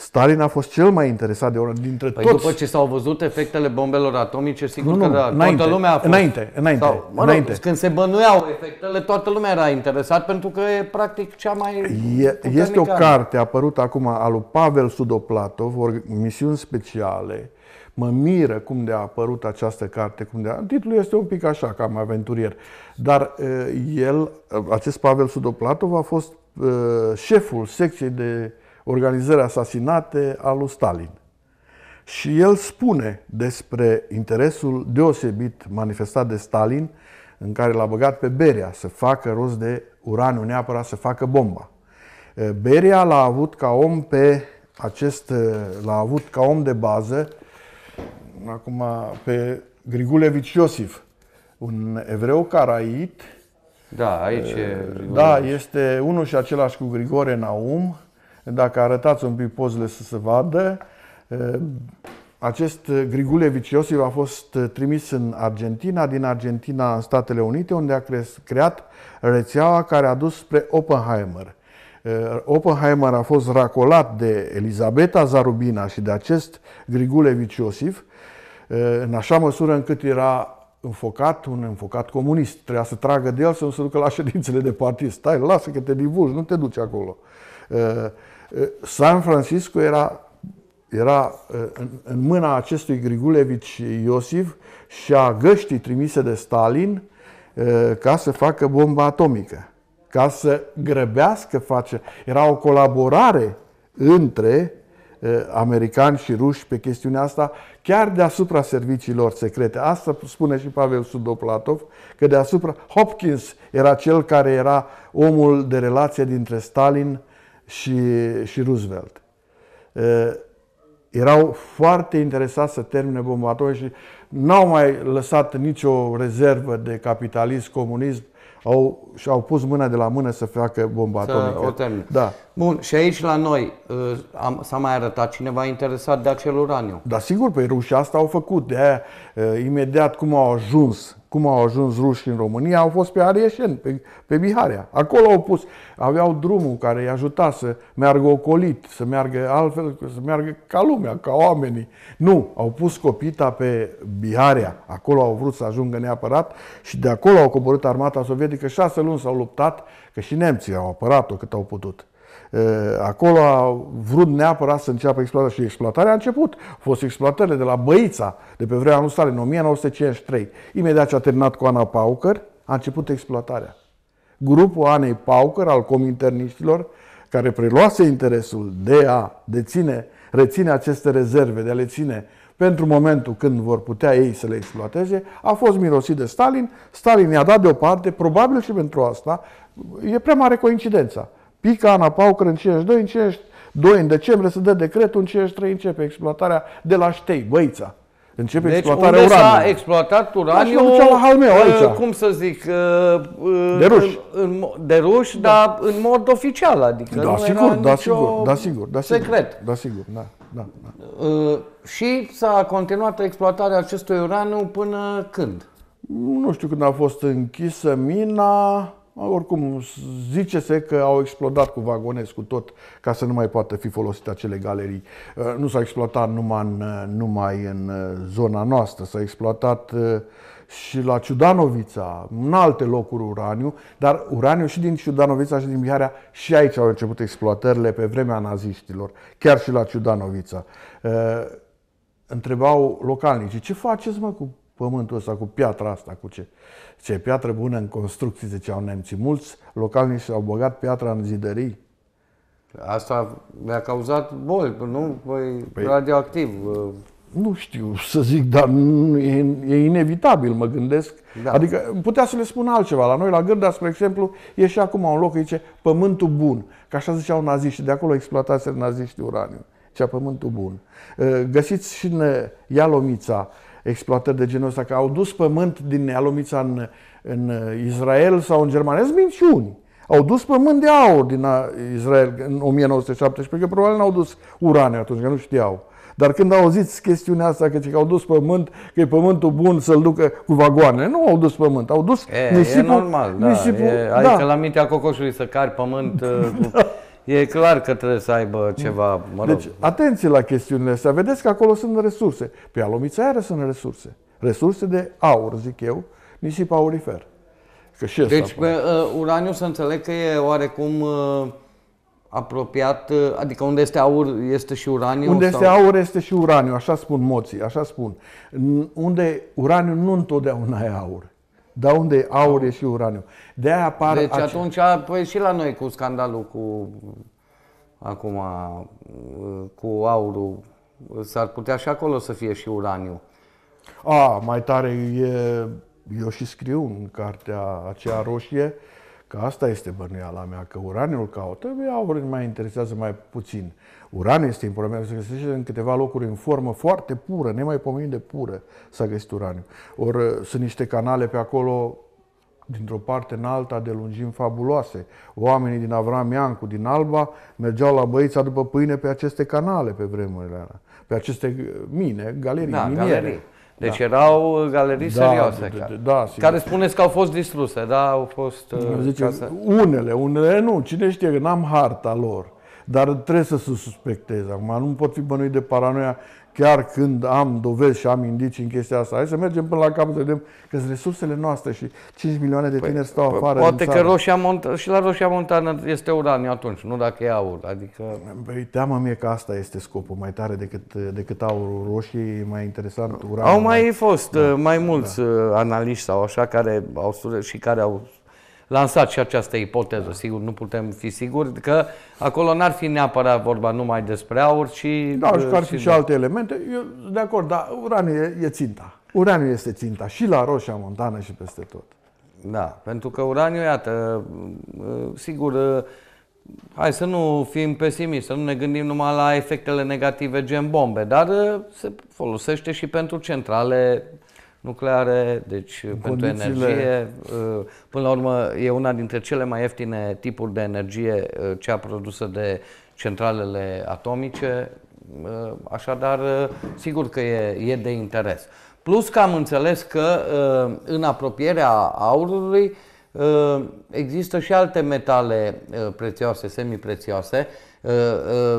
[SPEAKER 2] Stalin a fost cel mai interesat de Europa dintre păi toți. după ce
[SPEAKER 1] s-au văzut efectele bombelor atomice, sigur nu, nu, că da, înainte, toată lumea a fost. Înainte, înainte, Sau, mă rog, înainte. Când se bănuiau efectele, toată lumea era interesat pentru că e practic cea mai e, Este o carte
[SPEAKER 2] apărută acum a lui Pavel Sudoplatov, misiuni speciale. Mă miră cum de a apărut această carte, cum de a... Titlul este un pic așa, cam aventurier. Dar el, acest Pavel Sudoplatov a fost șeful secției de uh, organizări asasinate al lui Stalin. Și el spune despre interesul deosebit manifestat de Stalin, în care l-a băgat pe Beria să facă rost de uraniu neapărat să facă bomba. Beria l-a avut ca om pe acest, l-a avut ca om de bază acum pe Grigulevici Iosif, un evreu carait. Da, aici e Da, este unul și același cu Grigore Naum, dacă arătați un pic pozele să se vadă, eh, acest Grigule Viciosiv a fost trimis în Argentina, din Argentina în Statele Unite, unde a creat rețeaua care a dus spre Oppenheimer. Eh, Oppenheimer a fost racolat de Elizabeta Zarubina și de acest Grigule Viciosiv, eh, în așa măsură încât era înfocat, un înfocat comunist. Trebuia să tragă de el să nu se ducă la ședințele de partid. Stai, lasă că te divulgi, nu te duci acolo. Eh, San Francisco era, era eh, în, în mâna acestui Grigulevici Iosif și a găștii trimise de Stalin eh, ca să facă bomba atomică, ca să grăbească face. Era o colaborare între americani și ruși pe chestiunea asta, chiar deasupra serviciilor secrete. Asta spune și Pavel Sudoplatov, că deasupra Hopkins era cel care era omul de relație dintre Stalin și, și Roosevelt. Erau foarte interesați să termine bombardoarea și n-au mai lăsat nicio rezervă de capitalism, comunism, au, și-au pus mâna de la mână să facă bomba să atomică. O termin. Da.
[SPEAKER 1] Bun, și aici la noi am, s-a mai arătat cineva interesat de acel uraniu.
[SPEAKER 2] Da, sigur, pe păi rușii asta au făcut. De aia, imediat cum au ajuns cum au ajuns ruși în România, au fost pe Arieșeni, pe, pe Biharea. Acolo au pus, aveau drumul care îi ajuta să meargă ocolit, să meargă altfel, să meargă ca lumea, ca oamenii. Nu, au pus copita pe Biharea. Acolo au vrut să ajungă neapărat și de acolo au coborât armata sovietică. Șase luni s-au luptat, că și nemții au apărat-o cât au putut. Eh, acolo a vrut neapărat să înceapă exploatarea și exploatarea a început. Au fost exploatările de la Băița, de pe vremea lui Stalin, în 1953. Imediat ce a terminat cu Ana Paucăr, a început exploatarea. Grupul Anei Paucăr, al cominterniștilor, care preluase interesul de a deține, reține aceste rezerve, de a le ține pentru momentul când vor putea ei să le exploateze, a fost mirosit de Stalin. Stalin i-a dat deoparte, probabil și pentru asta, e prea mare coincidența. Pica, Anapau, în 52, în 52, în decembrie se dă decretul, în 53 începe exploatarea de la Ștei, Băița. Începe deci exploatarea unde uraniului. s-a
[SPEAKER 1] exploatat da, la Halmeu, uh, aici. cum să zic, uh, de ruși, în, de ruși da. dar în mod oficial, adică da, nu sigur, era da, sigur, da, sigur, da, sigur, secret.
[SPEAKER 2] Da, sigur, da, da, da. Uh, și s-a continuat exploatarea acestui uraniu până când? Nu știu când a fost închisă mina, oricum, zice-se că au explodat cu vagonezi, cu tot, ca să nu mai poată fi folosite acele galerii. Uh, nu s-a exploatat numai în, uh, numai în uh, zona noastră, s-a exploatat și la Ciudanovița, în alte locuri uraniu, dar uraniu și din Ciudanovița și din Biharea, și aici au început exploatările pe vremea naziștilor, chiar și la Ciudanovița. Întrebau localnicii, ce faceți mă cu pământul ăsta, cu piatra asta, cu ce, ce piatră bună în construcții, ziceau nemții. Mulți localnici și-au băgat piatra în zidării.
[SPEAKER 1] Asta mi-a cauzat boli, nu? Păi, păi radioactiv. Uh,
[SPEAKER 2] nu știu să zic, dar e, e inevitabil, mă gândesc. Da. Adică putea să le spun altceva. La noi, la Gârda, spre exemplu, e și acum un loc, zice, pământul bun. Că așa ziceau naziștii, de acolo exploataseră naziștii uraniu. Cea pământul bun. Uh, găsiți și în Ialomița, exploatări de genul ăsta, că au dus pământ din Nealumița în, în Israel sau în Germania. Sunt minciuni. Au dus pământ de aur din Israel în 1917, că probabil n-au dus urane atunci, că nu știau. Dar când au auzit chestiunea asta că, că au dus pământ, că e pământul bun să-l ducă cu vagoane, nu au dus pământ, au dus e, nisipul. E normal, da. Nisipul, e, da. adică da.
[SPEAKER 1] la mintea cocoșului să cari pământ da. *laughs* cu E clar că trebuie să aibă ceva, mă rog. Deci,
[SPEAKER 2] atenție la chestiunile astea. Vedeți că acolo sunt resurse. Pe păi Alomița aia sunt resurse. Resurse de aur, zic eu, nisip aurifer. Că și deci,
[SPEAKER 1] pe, uh, uraniu să înțeleg că e oarecum uh, apropiat, uh, adică unde este aur este și uraniu? Unde sau? este
[SPEAKER 2] aur este și uraniu, așa spun moții, așa spun. N unde uraniu nu întotdeauna e aur. Da, unde e aur și uraniu? De aia apare. Deci ace...
[SPEAKER 1] atunci, păi și la noi cu scandalul cu acum cu aurul, s-ar putea și acolo să fie și uraniu.
[SPEAKER 2] A, mai tare e, eu și scriu în cartea aceea roșie că asta este bănuiala mea, că uraniul caută, aurul mai interesează mai puțin. Uranul este important, se găsește în câteva locuri în formă foarte pură, nemaipomenit de pură s-a găsit uraniu. Ori uh, sunt niște canale pe acolo dintr-o parte în alta de lungimi fabuloase. Oamenii din Avram Iancu, din Alba, mergeau la băița după pâine pe aceste canale pe vremurile alea, pe aceste uh, mine, galerii, da, miniere. Galerii. Da.
[SPEAKER 1] Deci da. erau uh, galerii da, serioase, de, de, da, sigur. care spuneți că au fost distruse, da, au fost... Zice, casă... Unele,
[SPEAKER 2] unele nu, cine știe, că n-am harta lor dar trebuie să se suspectez. Acum nu pot fi bănuit de paranoia chiar când am dovezi și am indicii în chestia asta. Hai să mergem până la capăt, să vedem că sunt resursele noastre și 5 milioane de păi, tineri stau păi, afară. Poate că Roșia
[SPEAKER 1] Mont- și la Roșia Montană este uraniu atunci, nu
[SPEAKER 2] dacă e aur. Adică... Păi, teama mie că asta este scopul mai tare decât, decât aurul roșii, e mai interesant uraniu. Au mai, mai... fost da, mai
[SPEAKER 1] da. mulți da. analiști sau așa care au și care au lansat și această ipoteză. Sigur, nu putem fi siguri că acolo n-ar fi neapărat vorba numai despre aur, ci... Da, uh, și că ar fi și, de... alte
[SPEAKER 2] elemente. Eu de acord, dar uranul e, e ținta. Uranul este ținta și la Roșia Montană și peste tot.
[SPEAKER 1] Da, pentru că uraniu, iată, uh, sigur, uh, hai să nu fim pesimiști, să nu ne gândim numai la efectele negative gen bombe, dar se folosește și pentru centrale nucleare, deci pentru energie. Uh, până la urmă, e una dintre cele mai ieftine tipuri de energie, uh, cea produsă de centralele atomice, uh, așadar, sigur că e, e de interes. Plus că am înțeles că în apropierea aurului există și alte metale prețioase, semiprețioase, Uh,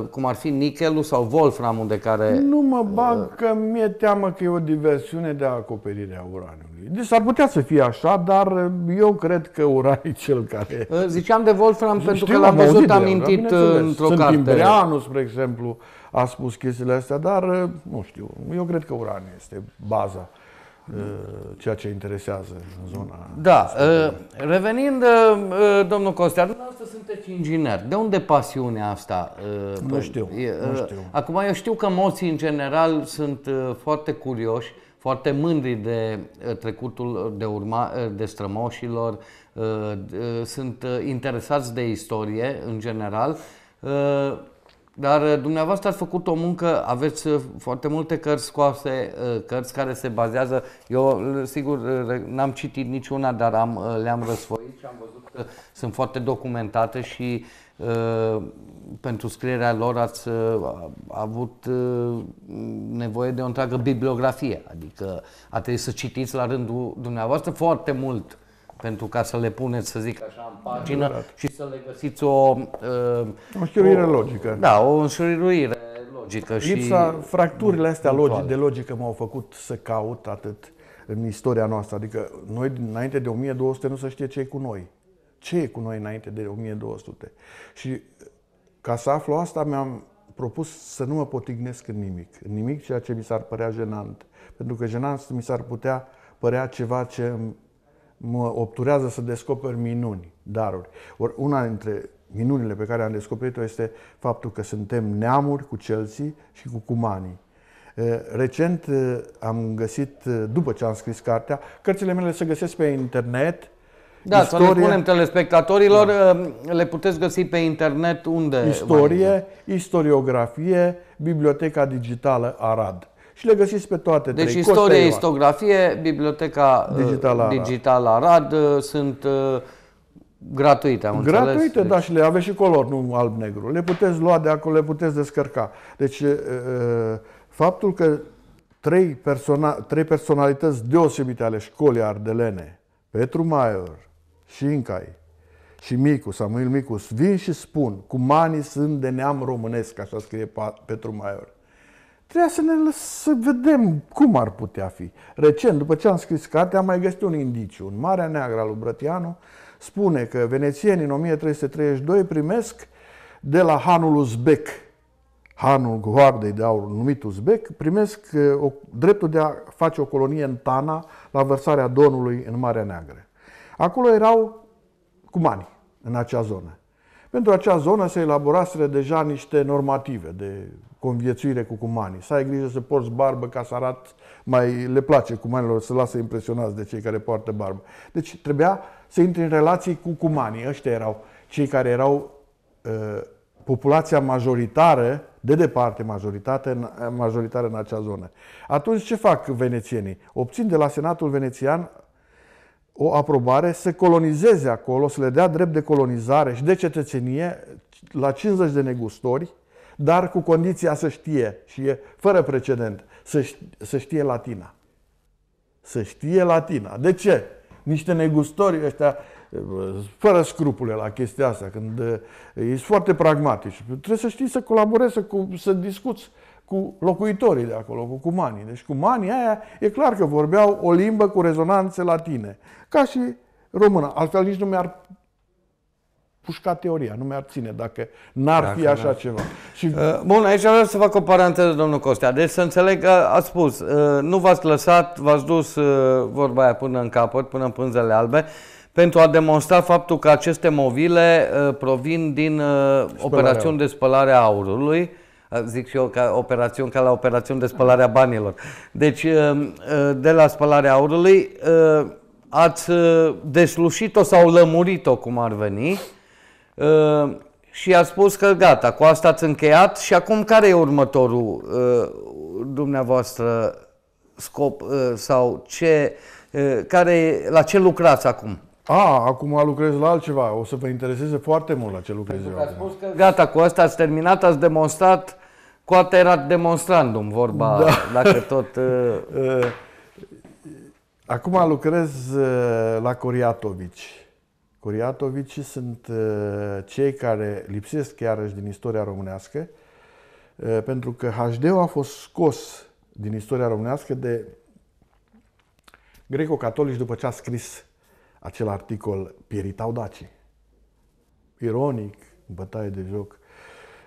[SPEAKER 1] uh, cum ar fi nichelul sau wolframul de care... Nu
[SPEAKER 2] mă uh, bag că mi-e teamă că e o diversiune de acoperire a uraniului. Deci s-ar putea să fie așa, dar eu cred că uran e cel care... Ziceam de wolfram pentru că l-am văzut amintit da, într-o carte. Timbreanu, spre exemplu, a spus chestiile astea, dar nu știu, eu cred că uran este baza ceea ce interesează în zona.
[SPEAKER 1] Da, revenind, domnul Costea, dumneavoastră sunteți inginer. De unde pasiunea asta? Uh, nu știu, nu uh, știu. Acum, eu știu că moții, în general, sunt uh, foarte curioși, foarte mândri de trecutul de, urma, de strămoșilor, sunt interesați de istorie, în general. Dar uh, dumneavoastră ați făcut o muncă, aveți uh, foarte multe cărți scoase, uh, cărți care se bazează. Eu, sigur, n-am citit niciuna, dar am, le-am răsfoit și am văzut că sunt foarte documentate și uh, pentru scrierea lor ați uh, avut uh, nevoie de o întreagă bibliografie. Adică a trebuit să citiți la rândul dumneavoastră foarte mult pentru ca să le puneți, să zic așa, în pagină și să le găsiți o... Uh, o înșiruire logică. Da, o înșiruire logică. Lipsa, și
[SPEAKER 2] fracturile astea logi, de logică m-au făcut să caut atât în istoria noastră. Adică noi înainte de 1200 nu se știe ce e cu noi. Ce e cu noi înainte de 1200? Și ca să aflu asta mi-am propus să nu mă potignesc în nimic. În nimic ceea ce mi s-ar părea jenant. Pentru că jenant mi s-ar putea părea ceva ce mă obturează să descoper minuni, daruri. Or, una dintre minunile pe care am descoperit-o este faptul că suntem neamuri cu celții și cu cumanii. Recent am găsit, după ce am scris cartea, cărțile mele se găsesc pe internet. Da, istorie, să le spunem
[SPEAKER 1] telespectatorilor, da. le puteți găsi pe internet
[SPEAKER 2] unde? Istorie, istoriografie, Biblioteca Digitală Arad și le găsiți pe toate deci, trei. Deci istorie,
[SPEAKER 1] istografie, biblioteca uh, digitală Arad, digital Arad uh, sunt uh, gratuite, am Gratuite, înțeles. Deci- da,
[SPEAKER 2] deci... și le aveți și color, nu alb-negru. Le puteți lua de acolo, le puteți descărca. Deci faptul că trei, persona, trei personalități deosebite ale școlii ardelene, Petru Maior, Incai, și Micu, Samuel Micu, vin și spun, manii sunt de neam românesc, așa scrie Petru Maior. Trebuie să ne să vedem cum ar putea fi. Recent, după ce am scris cartea, am mai găsit un indiciu. În Marea Neagră al lui Brătianu spune că venețienii în 1332 primesc de la hanul uzbek, hanul Goardei de Aur numit uzbek, primesc eh, o, dreptul de a face o colonie în Tana, la vărsarea Donului în Marea Neagră. Acolo erau cumani, în acea zonă. Pentru acea zonă se elaboraseră deja niște normative de conviețuire cu cumanii. Să ai grijă să porți barbă ca să arat mai le place cumanilor, să lasă impresionați de cei care poartă barbă. Deci trebuia să intri în relații cu cumanii. Ăștia erau cei care erau uh, populația majoritară, de departe majoritate, majoritară în acea zonă. Atunci ce fac venețienii? Obțin de la Senatul venețian o aprobare să colonizeze acolo, să le dea drept de colonizare și de cetățenie la 50 de negustori dar cu condiția să știe, și e fără precedent, să știe, să știe latina. Să știe latina. De ce? Niște negustori ăștia eh, fără scrupule la chestia asta, când eh, ești foarte pragmatici. Trebuie să știi să colaborezi, să, să discuți cu locuitorii de acolo, cu cumanii. Deci manii aia, e clar că vorbeau o limbă cu rezonanțe latine, ca și română. Altfel nici nu mi-ar pușca teoria, nu mi-ar ține dacă
[SPEAKER 1] n-ar dacă fi așa n-ar. ceva. Și...
[SPEAKER 2] Uh, bun, aici
[SPEAKER 1] vreau să fac o paranteză, domnul Costea. Deci să înțeleg că ați spus, uh, nu v-ați lăsat, v-ați dus uh, vorba aia până în capăt, până în pânzele albe, pentru a demonstra faptul că aceste mobile provin din spălarea. operațiuni de spălare a aurului, zic și eu, ca operațiuni, ca la operațiuni de spălare a banilor. Deci, de la spălarea aurului, ați deslușit-o sau lămurit-o, cum ar veni, și a spus că gata, cu asta ați încheiat și acum care e următorul uh, dumneavoastră scop uh, sau ce, uh, care, la ce lucrați acum? A, acum lucrez la altceva. O să vă intereseze foarte mult la ce lucrez eu. spus că gata, cu asta ați terminat, ați demonstrat, cu era demonstrandum, vorba, da. dacă
[SPEAKER 2] tot... *laughs* Acum lucrez la Coriatovici Curiatovicii sunt uh, cei care lipsesc iarăși din istoria românească, uh, pentru că hd a fost scos din istoria românească de greco-catolici după ce a scris acel articol Pieritau Daci. Ironic, bătaie de joc.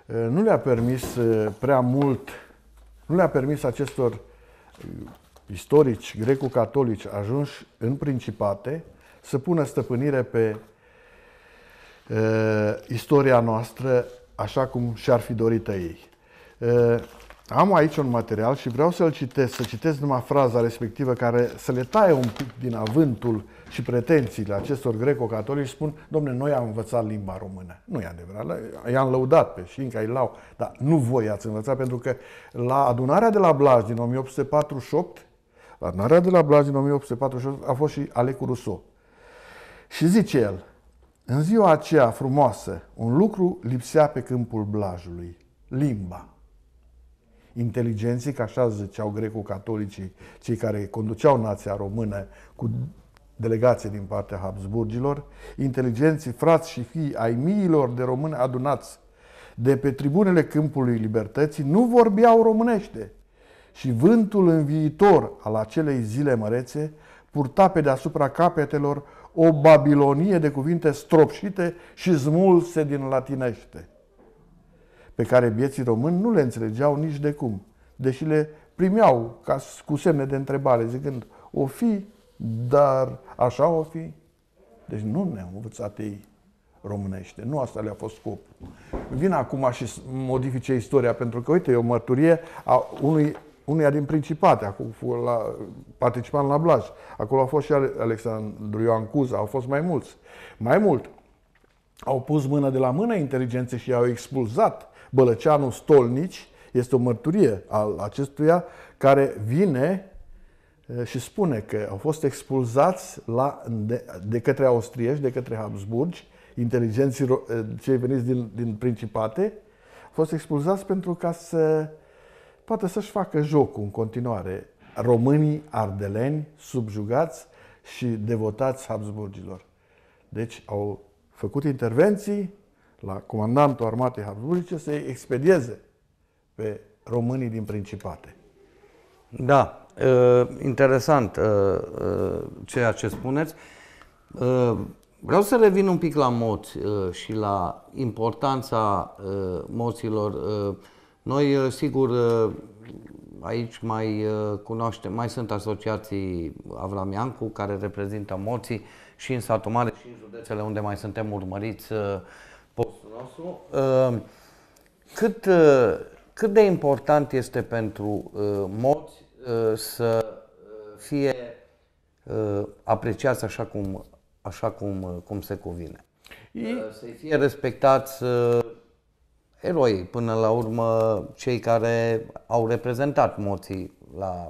[SPEAKER 2] Uh, nu le-a permis prea mult, nu le-a permis acestor istorici greco-catolici ajunși în principate să pună stăpânire pe uh, istoria noastră așa cum și-ar fi dorită ei. Uh, am aici un material și vreau să-l citesc, să citesc numai fraza respectivă care să le taie un pic din avântul și pretențiile acestor greco-catolici și spun, domne, noi am învățat limba română. Nu e adevărat, i-am lăudat pe Șinca, îi lau, dar nu voi ați învățat, pentru că la adunarea de la Blaj din 1848, la adunarea de la Blaj din 1848 a fost și Alecu Rousseau. Și zice el, în ziua aceea frumoasă, un lucru lipsea pe câmpul blajului, limba. Inteligenții, ca așa ziceau greco-catolicii, cei care conduceau nația română cu delegație din partea Habsburgilor, inteligenții, frați și fii ai miilor de români adunați de pe tribunele câmpului libertății, nu vorbeau românește. Și vântul în viitor al acelei zile mărețe purta pe deasupra capetelor o Babilonie de cuvinte stropșite și smulse din latinește, pe care bieții români nu le înțelegeau nici de cum, deși le primeau ca cu semne de întrebare, zicând, o fi, dar așa o fi. Deci nu ne-au învățat ei românește. Nu asta le-a fost scopul. Vin acum și modifice istoria, pentru că, uite, e o mărturie a unui unuia din principate, acum la, participant la Blaj. Acolo a fost și Alexandru Ioan Cuza, au fost mai mulți. Mai mult, au pus mână de la mână inteligențe și au expulzat Bălăceanu Stolnici, este o mărturie al acestuia, care vine și spune că au fost expulzați la, de, de către Austriești, de către Habsburgi, inteligenții cei veniți din, din Principate, au fost expulzați pentru ca să poate să-și facă jocul în continuare românii ardeleni subjugați și devotați Habsburgilor. Deci au făcut intervenții la comandantul armatei Habsburgice să expedieze pe românii din Principate.
[SPEAKER 1] Da, interesant ceea ce spuneți. Vreau să revin un pic la moți și la importanța moților noi, eh, sigur, eh, aici mai eh, cunoaștem, mai sunt asociații Avramiancu care reprezintă moții și în satul mare și în județele unde mai suntem urmăriți postul nostru. Cât, cât de important este pentru moți să fie apreciați așa cum, așa cum, cum se cuvine? Să-i fie respectați eroi, până la urmă cei care au reprezentat moții la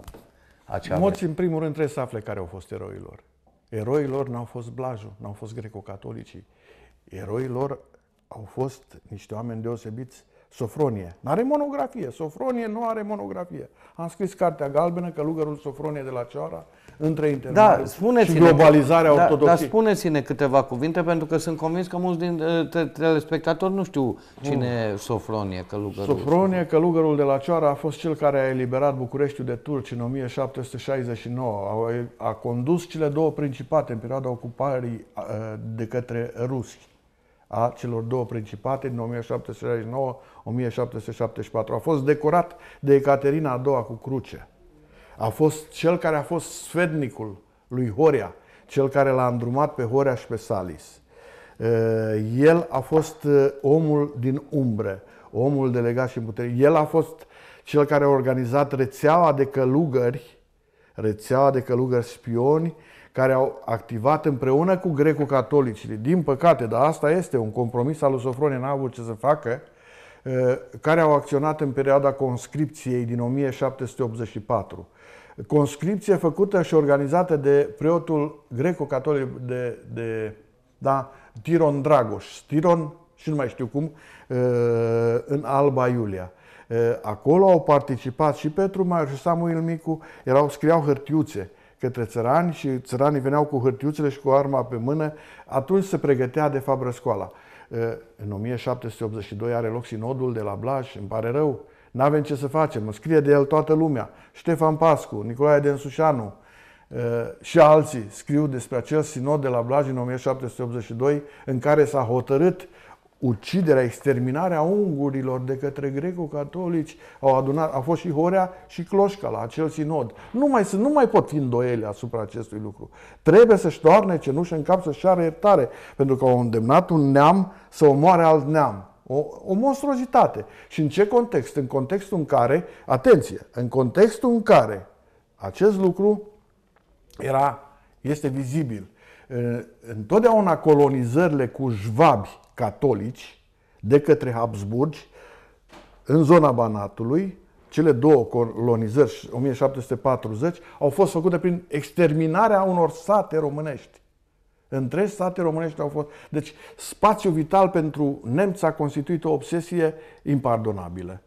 [SPEAKER 1] acea Moții,
[SPEAKER 2] în primul rând, trebuie să afle care au fost eroilor. Eroilor n-au fost Blaju, n-au fost greco-catolicii. Eroilor au fost niște oameni deosebiți Sofronie. Nu are monografie. Sofronie nu are monografie. Am scris cartea galbenă, călugărul Sofronie de la Cioara, între internetul da, spuneți și globalizarea da, ortodoxiei. Dar
[SPEAKER 1] spuneți-ne câteva cuvinte, pentru că sunt convins că mulți din ă, telespectatori nu știu cine mm. Sofronie Călugărul.
[SPEAKER 2] Sofronie Călugărul de la Cioara a fost cel care a eliberat Bucureștiul de turci în 1769. A, a condus cele două principate în perioada ocupării de către rusi a celor două principate din 1769-1774. A fost decorat de Ecaterina a doua cu cruce. A fost cel care a fost sfednicul lui Horia, cel care l-a îndrumat pe Horia și pe Salis. El a fost omul din umbre, omul delegat și în putere. El a fost cel care a organizat rețeaua de călugări, rețeaua de călugări spioni, care au activat împreună cu greco-catolicii, din păcate, dar asta este un compromis al lui Sofronie, n-a avut ce să facă, care au acționat în perioada conscripției din 1784 conscripție făcută și organizată de preotul greco-catolic de, de da, Tiron Dragoș. Tiron și nu mai știu cum, uh, în Alba Iulia. Uh, acolo au participat și Petru Maior și Samuel Micu, erau, scriau hârtiuțe către țărani și țăranii veneau cu hârtiuțele și cu arma pe mână, atunci se pregătea de fapt răscoala. Uh, în 1782 are loc sinodul de la Blaj, îmi pare rău, N-avem ce să facem. Scrie de el toată lumea. Ștefan Pascu, Nicolae Densușanu eh, și alții scriu despre acel sinod de la Blaj în 1782 în care s-a hotărât uciderea, exterminarea ungurilor de către greco-catolici au adunat, a fost și Horea și Cloșca la acel sinod. Nu mai, nu mai pot fi îndoiele asupra acestui lucru. Trebuie să-și toarne cenușă în cap, să-și are iertare, pentru că au îndemnat un neam să omoare alt neam. O, o monstruozitate. Și în ce context? În contextul în care, atenție, în contextul în care acest lucru era, este vizibil. Întotdeauna colonizările cu jvabi catolici de către Habsburgi în zona Banatului, cele două colonizări, 1740, au fost făcute prin exterminarea unor sate românești între state românești au fost. Deci, spațiul vital pentru nemți a constituit o obsesie impardonabilă.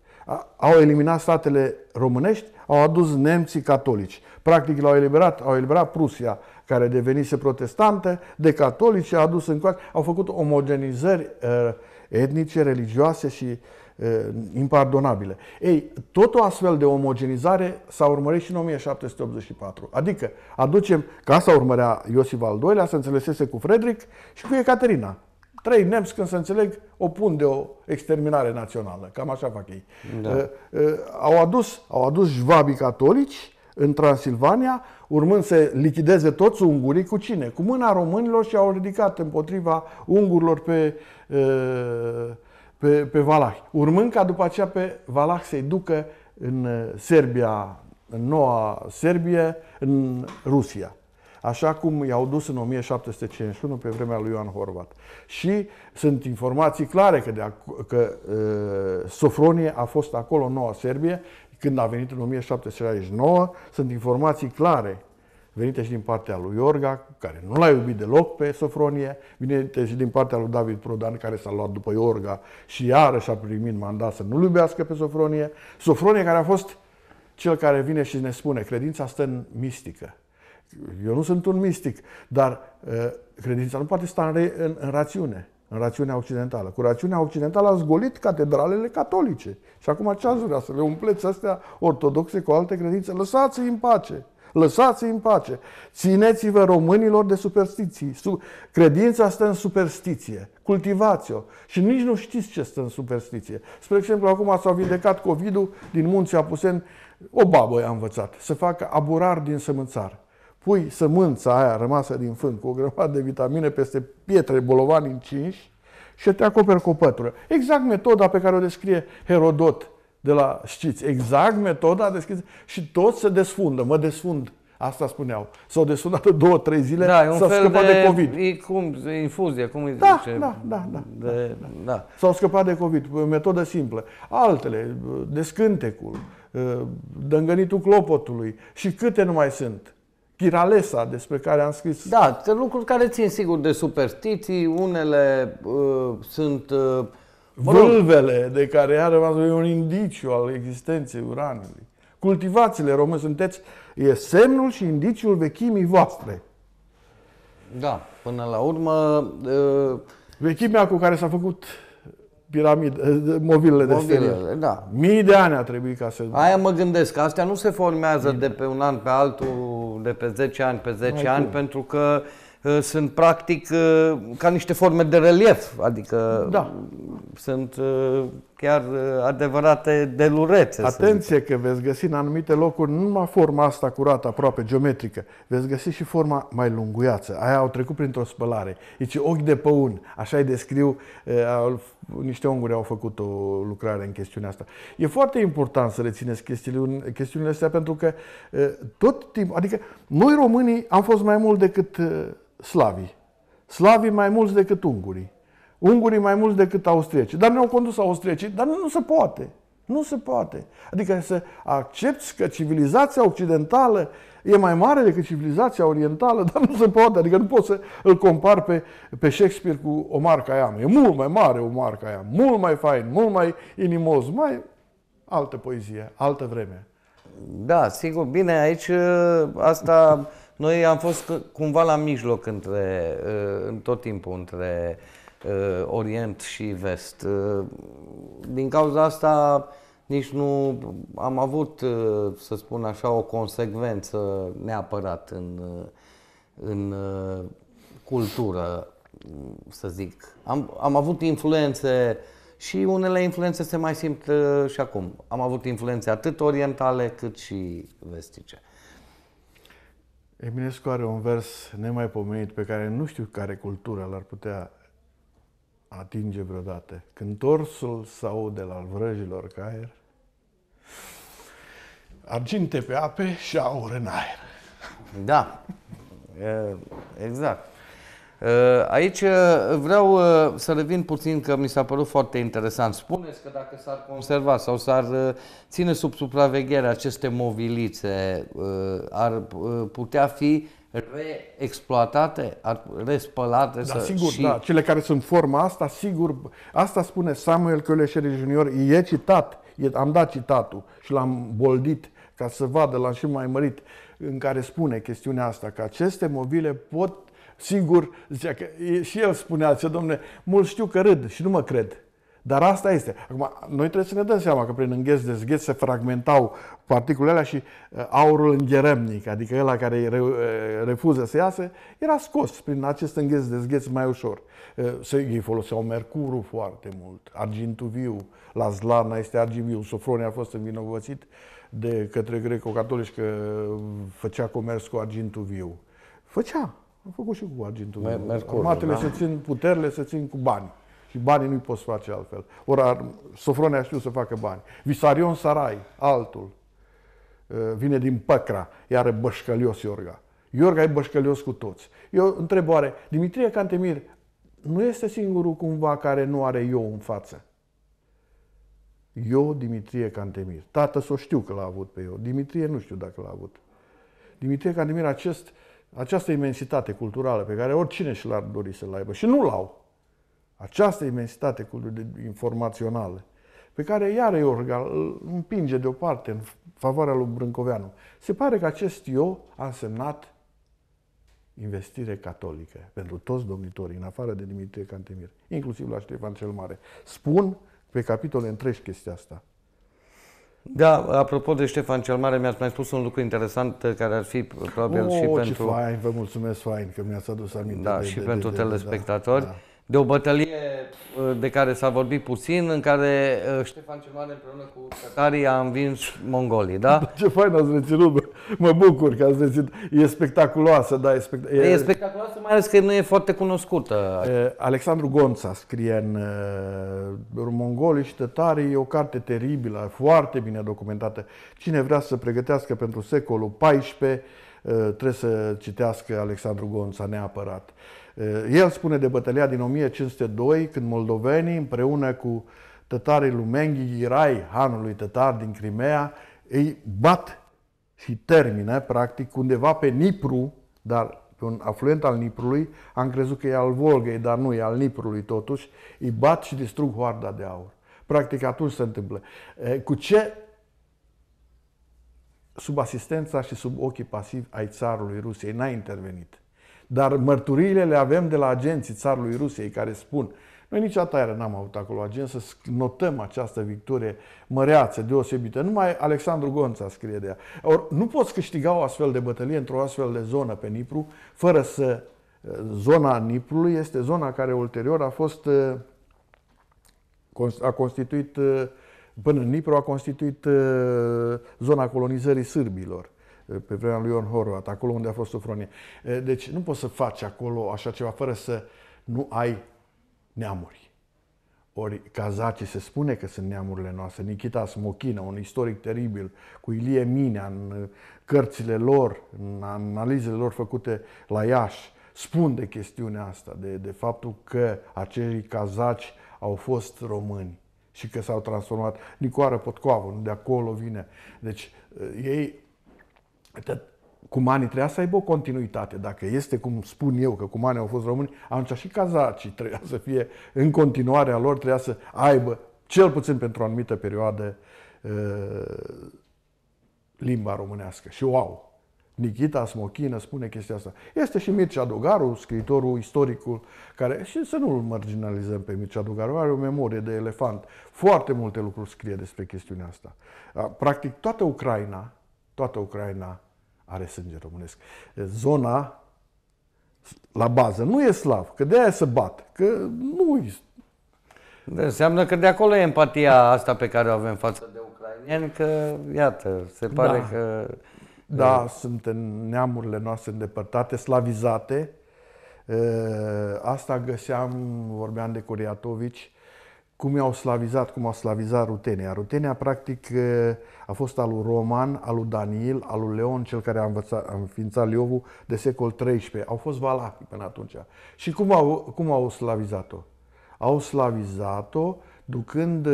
[SPEAKER 2] Au eliminat statele românești, au adus nemții catolici. Practic l-au eliberat, au eliberat Prusia, care devenise protestantă, de catolici, a adus în coace, au făcut omogenizări uh, etnice, religioase și uh, impardonabile. Ei, tot o astfel de omogenizare s-a urmărit și în 1784. Adică aducem, ca să urmărea Iosif al II-lea, să înțelesese cu Frederic și cu Ecaterina. Trei nemți, când se înțeleg, opun de o exterminare națională. Cam așa fac ei. Da. au adus, au adus jvabii catolici în Transilvania, urmând să lichideze toți ungurii cu cine? Cu mâna românilor și au ridicat împotriva ungurilor pe uh, pe, pe Valah. Urmând ca după aceea pe Valah să-i ducă în uh, Serbia, în noua Serbie, în Rusia. Așa cum i-au dus în 1751 pe vremea lui Ioan Horvat. Și sunt informații clare că, de, că uh, Sofronie a fost acolo în Noua Serbie când a venit în 1769. Sunt informații clare venite și din partea lui Iorga, care nu l-a iubit deloc pe Sofronie, venite și din partea lui David Prodan, care s-a luat după Iorga și iarăși a primit mandat să nu-l iubească pe Sofronie. Sofronie care a fost cel care vine și ne spune, credința stă în mistică. Eu nu sunt un mistic, dar uh, credința nu poate sta în, re, în, în rațiune, în rațiunea occidentală. Cu rațiunea occidentală s-a zgolit catedralele catolice. Și acum ce ați vrea să le umpleți astea ortodoxe cu alte credințe? Lăsați-i în pace! Lăsați-i în pace. Țineți-vă românilor de superstiții. Credința stă în superstiție. Cultivați-o. Și nici nu știți ce stă în superstiție. Spre exemplu, acum s-a vindecat COVID-ul din munții Apuseni. O babă i-a învățat să facă aburar din sămânțar pui sămânța aia rămasă din fân cu o grămadă de vitamine peste pietre bolovani cinci și te acoperi cu o pătură. Exact metoda pe care o descrie Herodot de la, știți, exact metoda deschisă și toți se desfundă, mă desfund. Asta spuneau. S-au desfundat două, trei zile da, s-au scăpat de, de COVID. E cum, e infuzie, cum îi da, zice? Da, da, da. De, da. da. da. S-au scăpat de COVID, o metodă simplă. Altele, descântecul, ă, dângănitul clopotului și câte nu mai sunt. Chiralesa, despre care am scris. Da, lucruri care țin sigur de superstiții, unele uh, sunt uh, Vâlvele de care are e un indiciu al existenței uranului. Cultivațiile române sunteți, e semnul și indiciul vechimii voastre. Da, până la urmă... Uh... Vechimea cu care s-a făcut piramide, mobilele, mobilele de steril. da. Mii de ani a trebuit ca să... Aia
[SPEAKER 1] mă gândesc, astea nu se formează Mii. de pe un an pe altul, de pe 10 ani pe 10 Mai ani, cum? pentru că uh, Uh, sunt practic uh, ca niște forme de relief, adică da. sunt uh, chiar uh, adevărate
[SPEAKER 2] delurețe. Atenție că veți găsi în anumite locuri nu numai forma asta curată, aproape geometrică, veți găsi și forma mai lunguiață. Aia au trecut printr-o spălare. Deci ochi de păun, așa îi descriu, uh, niște unguri au făcut o lucrare în chestiunea asta. E foarte important să rețineți chestiile, chestiunile astea pentru că uh, tot timpul, adică noi românii am fost mai mult decât slavii. Slavii mai mulți decât ungurii ungurii mai mulți decât austriecii. Dar ne-au condus austriecii, dar nu, nu se poate. Nu se poate. Adică să accepti că civilizația occidentală e mai mare decât civilizația orientală, *laughs* dar nu se poate. Adică nu poți să îl compari pe, pe Shakespeare cu Omar Khayyam. E mult mai mare Omar Khayyam, mult mai fain, mult mai inimos, mai altă poezie, altă vreme. Da, sigur. Bine,
[SPEAKER 1] aici ă, asta... Noi am fost cumva la mijloc între, ă, în tot timpul între Uh, Orient și Vest. Uh, din cauza asta nici nu am avut, uh, să spun așa, o consecvență neapărat în, în cultură, să zic. Am, am avut influențe și unele influențe se mai simt și acum. Am avut influențe atât orientale cât și vestice.
[SPEAKER 2] Eminescu are un vers nemaipomenit pe care nu știu care cultură l-ar putea atinge vreodată. Când torsul sau de la vrăjilor ca aer, arginte pe ape și aur în aer. Da, exact.
[SPEAKER 1] Aici vreau să revin puțin că mi s-a părut foarte interesant. Spuneți că dacă s-ar conserva sau s-ar ține sub supraveghere aceste movilițe, ar putea fi reexploatate, respălate.
[SPEAKER 2] Da, să, sigur, și... da. Cele care sunt forma asta, sigur, asta spune Samuel Căleșeri Junior, e citat, e, am dat citatul și l-am boldit ca să vadă, l-am și mai mărit, în care spune chestiunea asta, că aceste mobile pot, sigur, zicea că, și el spunea, ce domne, mulți știu că râd și nu mă cred. Dar asta este. Acum, noi trebuie să ne dăm seama că prin îngheț zgheț se fragmentau particulele și uh, aurul îngheremnic, adică ăla care uh, refuză să iasă, era scos prin acest îngheț zgheț mai ușor. Uh, ei foloseau mercurul foarte mult, argintul viu, la Zlana este argint viu, Sofronia a fost învinovățit de către greco-catolici că făcea comerț cu argintul viu. Făcea, am făcut și cu argintul viu. Mercurul, da? se țin, puterile se țin cu bani. Și banii nu-i poți face altfel. Ora, Sofronia știu să facă bani. Visarion Sarai, altul, vine din Păcra, iar bășcălios Iorga. Iorga e bășcălios cu toți. Eu întreb oare, Dimitrie Cantemir nu este singurul cumva care nu are eu în față? Eu, Dimitrie Cantemir. Tată să o știu că l-a avut pe eu. Dimitrie nu știu dacă l-a avut. Dimitrie Cantemir, acest, această imensitate culturală pe care oricine și l-ar dori să-l aibă și nu l-au. Această imensitate informațională, pe care iară Iorga îl împinge deoparte în favoarea lui Brâncoveanu. Se pare că acest eu a însemnat investire catolică pentru toți domnitorii, în afară de Dimitrie Cantemir, inclusiv la Ștefan cel Mare. Spun pe capitole întregi chestia asta.
[SPEAKER 1] Da, apropo de Ștefan cel Mare, mi-ați mai spus un lucru interesant uh, care ar fi probabil o, oh, și ce pentru...
[SPEAKER 2] fain, vă mulțumesc fain că mi-ați adus aminte. Da, de, și de, pentru de, telespectatori. Da,
[SPEAKER 1] da de o bătălie uh, de care s-a vorbit puțin, în care uh, Ștefan cel Mare împreună cu tatarii a învins mongolii, da?
[SPEAKER 2] *laughs* Ce fain ați reținut, mă bucur că ați reținut. E spectaculoasă, da, e, spect- e... e spectaculoasă, mai ales că nu e foarte cunoscută. Alexandru Gonța scrie în uh, Mongolii și tătarii, e o carte teribilă, foarte bine documentată. Cine vrea să se pregătească pentru secolul XIV, trebuie să citească Alexandru Gonța neapărat. Eh, el spune de bătălia din 1502, când moldovenii, împreună cu tătarii lui Menghi hanului tătar din Crimea, îi bat și termină, practic, undeva pe Nipru, dar pe un afluent al Niprului, am crezut că e al Volgei, dar nu, e al Niprului totuși, îi bat și distrug hoarda de aur. Practic atunci se întâmplă. Eh, cu ce sub asistența și sub ochii pasivi ai țarului Rusiei n-a intervenit? Dar mărturiile le avem de la agenții țarului Rusiei care spun noi nici atare n-am avut acolo agent să notăm această victorie măreață, deosebită. Numai Alexandru Gonța scrie de ea. Or, nu poți câștiga o astfel de bătălie într-o astfel de zonă pe Nipru fără să... Eh, zona Niprului este zona care ulterior a fost eh, a constituit eh, până în Nipru a constituit zona colonizării sârbilor. Eh, pe vremea lui Ion Horvat, acolo unde a fost Sofronie. Eh, deci nu poți să faci acolo așa ceva fără să nu ai neamuri. Ori cazacii se spune că sunt neamurile noastre. Nikita Smokina, un istoric teribil, cu Ilie Minea, în eh, cărțile lor, în analizele lor făcute la Iași, spun de chestiunea asta, de, de faptul că acei cazaci au fost români și că s-au transformat. Nicoară Potcoavă, de acolo vine. Deci ei cumanii trebuia să aibă o continuitate. Dacă este, cum spun eu, că cumanii au fost români, atunci și cazacii trebuia să fie în continuare a lor, trebuia să aibă, cel puțin pentru o anumită perioadă, uh, limba românească. Și au. Nikita Smochină spune chestia asta. Este și Mircea Dogaru, scriitorul, istoricul, care, și să nu-l marginalizăm pe Mircea Dogaru, are o memorie de elefant. Foarte multe lucruri scrie despre chestiunea asta. Practic, toată Ucraina, toată Ucraina are sânge românesc. Zona la bază nu e slav, că de aia se bat, că nu e
[SPEAKER 1] Înseamnă că de acolo e empatia asta pe care o avem față de ucrainieni, că iată, se pare da. că... Da, e...
[SPEAKER 2] sunt în neamurile noastre îndepărtate, slavizate. Asta găseam, vorbeam de Curiatovici, cum i-au slavizat, cum au slavizat Rutenia. Rutenia, practic, a fost al lui Roman, al lui Daniel, al lui Leon, cel care a, învățat, a înființat Liovul de secol XIII. Au fost valahi până atunci. Și cum au, cum au slavizat-o? Au slavizat-o ducând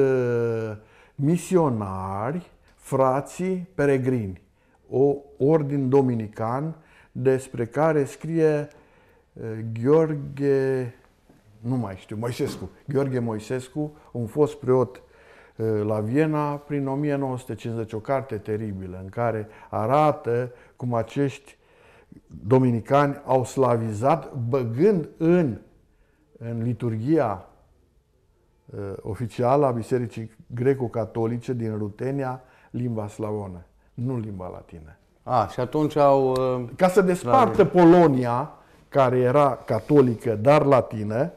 [SPEAKER 2] misionari, frații peregrini, o ordin dominican despre care scrie Gheorghe nu mai știu, Moisescu, Gheorghe Moisescu, un fost preot la Viena prin 1950, o carte teribilă în care arată cum acești dominicani au slavizat băgând în, în liturgia oficială a Bisericii Greco-Catolice din Rutenia limba slavonă, nu limba latină. A, și atunci au... Ca să despartă Polonia, care era catolică, dar latină,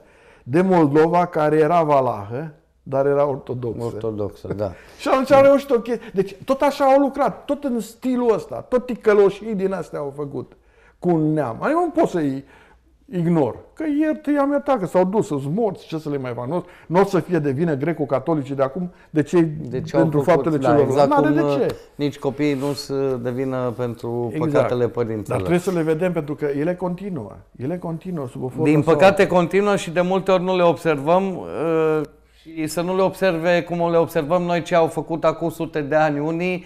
[SPEAKER 2] de Moldova, care era valahă, dar era ortodoxă. Ortodoxă, da. *laughs* și atunci a reușit o chestie. Deci tot așa au lucrat, tot în stilul ăsta, tot ticăloșii din astea au făcut cu un neam. Adică nu pot să-i ignor. Că iert i-am iertat, că s-au dus, sunt morți, ce să le mai fac? Nu, nu o să fie de vină greco-catolici de acum de ce, de ce pentru făcut, faptele da, celor. Exact de uh, ce.
[SPEAKER 1] Nici copiii nu se devină pentru exact. păcatele părinților. Dar trebuie să
[SPEAKER 2] le vedem pentru că ele continuă. Ele continuă sub o formă Din păcate
[SPEAKER 1] sau... continuă și de multe ori nu le observăm uh, și să nu le observe cum le observăm noi ce au făcut acum sute de ani unii,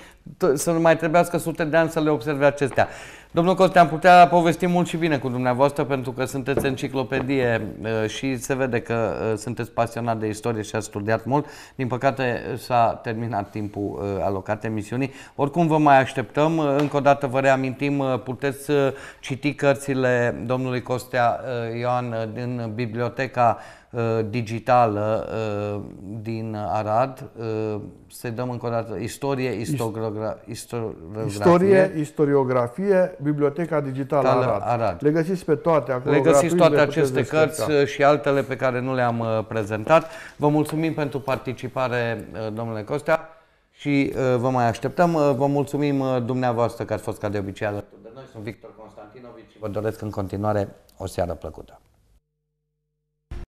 [SPEAKER 1] să nu mai trebuiască sute de ani să le observe acestea. Domnul Costea, am putea povesti mult și bine cu dumneavoastră pentru că sunteți enciclopedie uh, și se vede că uh, sunteți pasionat de istorie și ați studiat mult. Din păcate s-a terminat timpul uh, alocat emisiunii. Oricum vă mai așteptăm. Încă o dată vă reamintim, puteți citi cărțile domnului Costea Ioan din biblioteca Uh, digitală uh, din Arad. Uh, Se dăm încă o dată istorie, istoriografie. Istorie,
[SPEAKER 2] istoriografie, biblioteca digitală Arad. Arad. Le găsiți pe toate acolo. Le găsiți toate le aceste cărți
[SPEAKER 1] și altele pe care nu le-am prezentat. Vă mulțumim pentru participare, domnule Costea, și vă mai așteptăm. Vă mulțumim dumneavoastră că ați fost ca de obicei alături de noi. Sunt Victor Constantinovici și vă doresc în continuare o seară plăcută.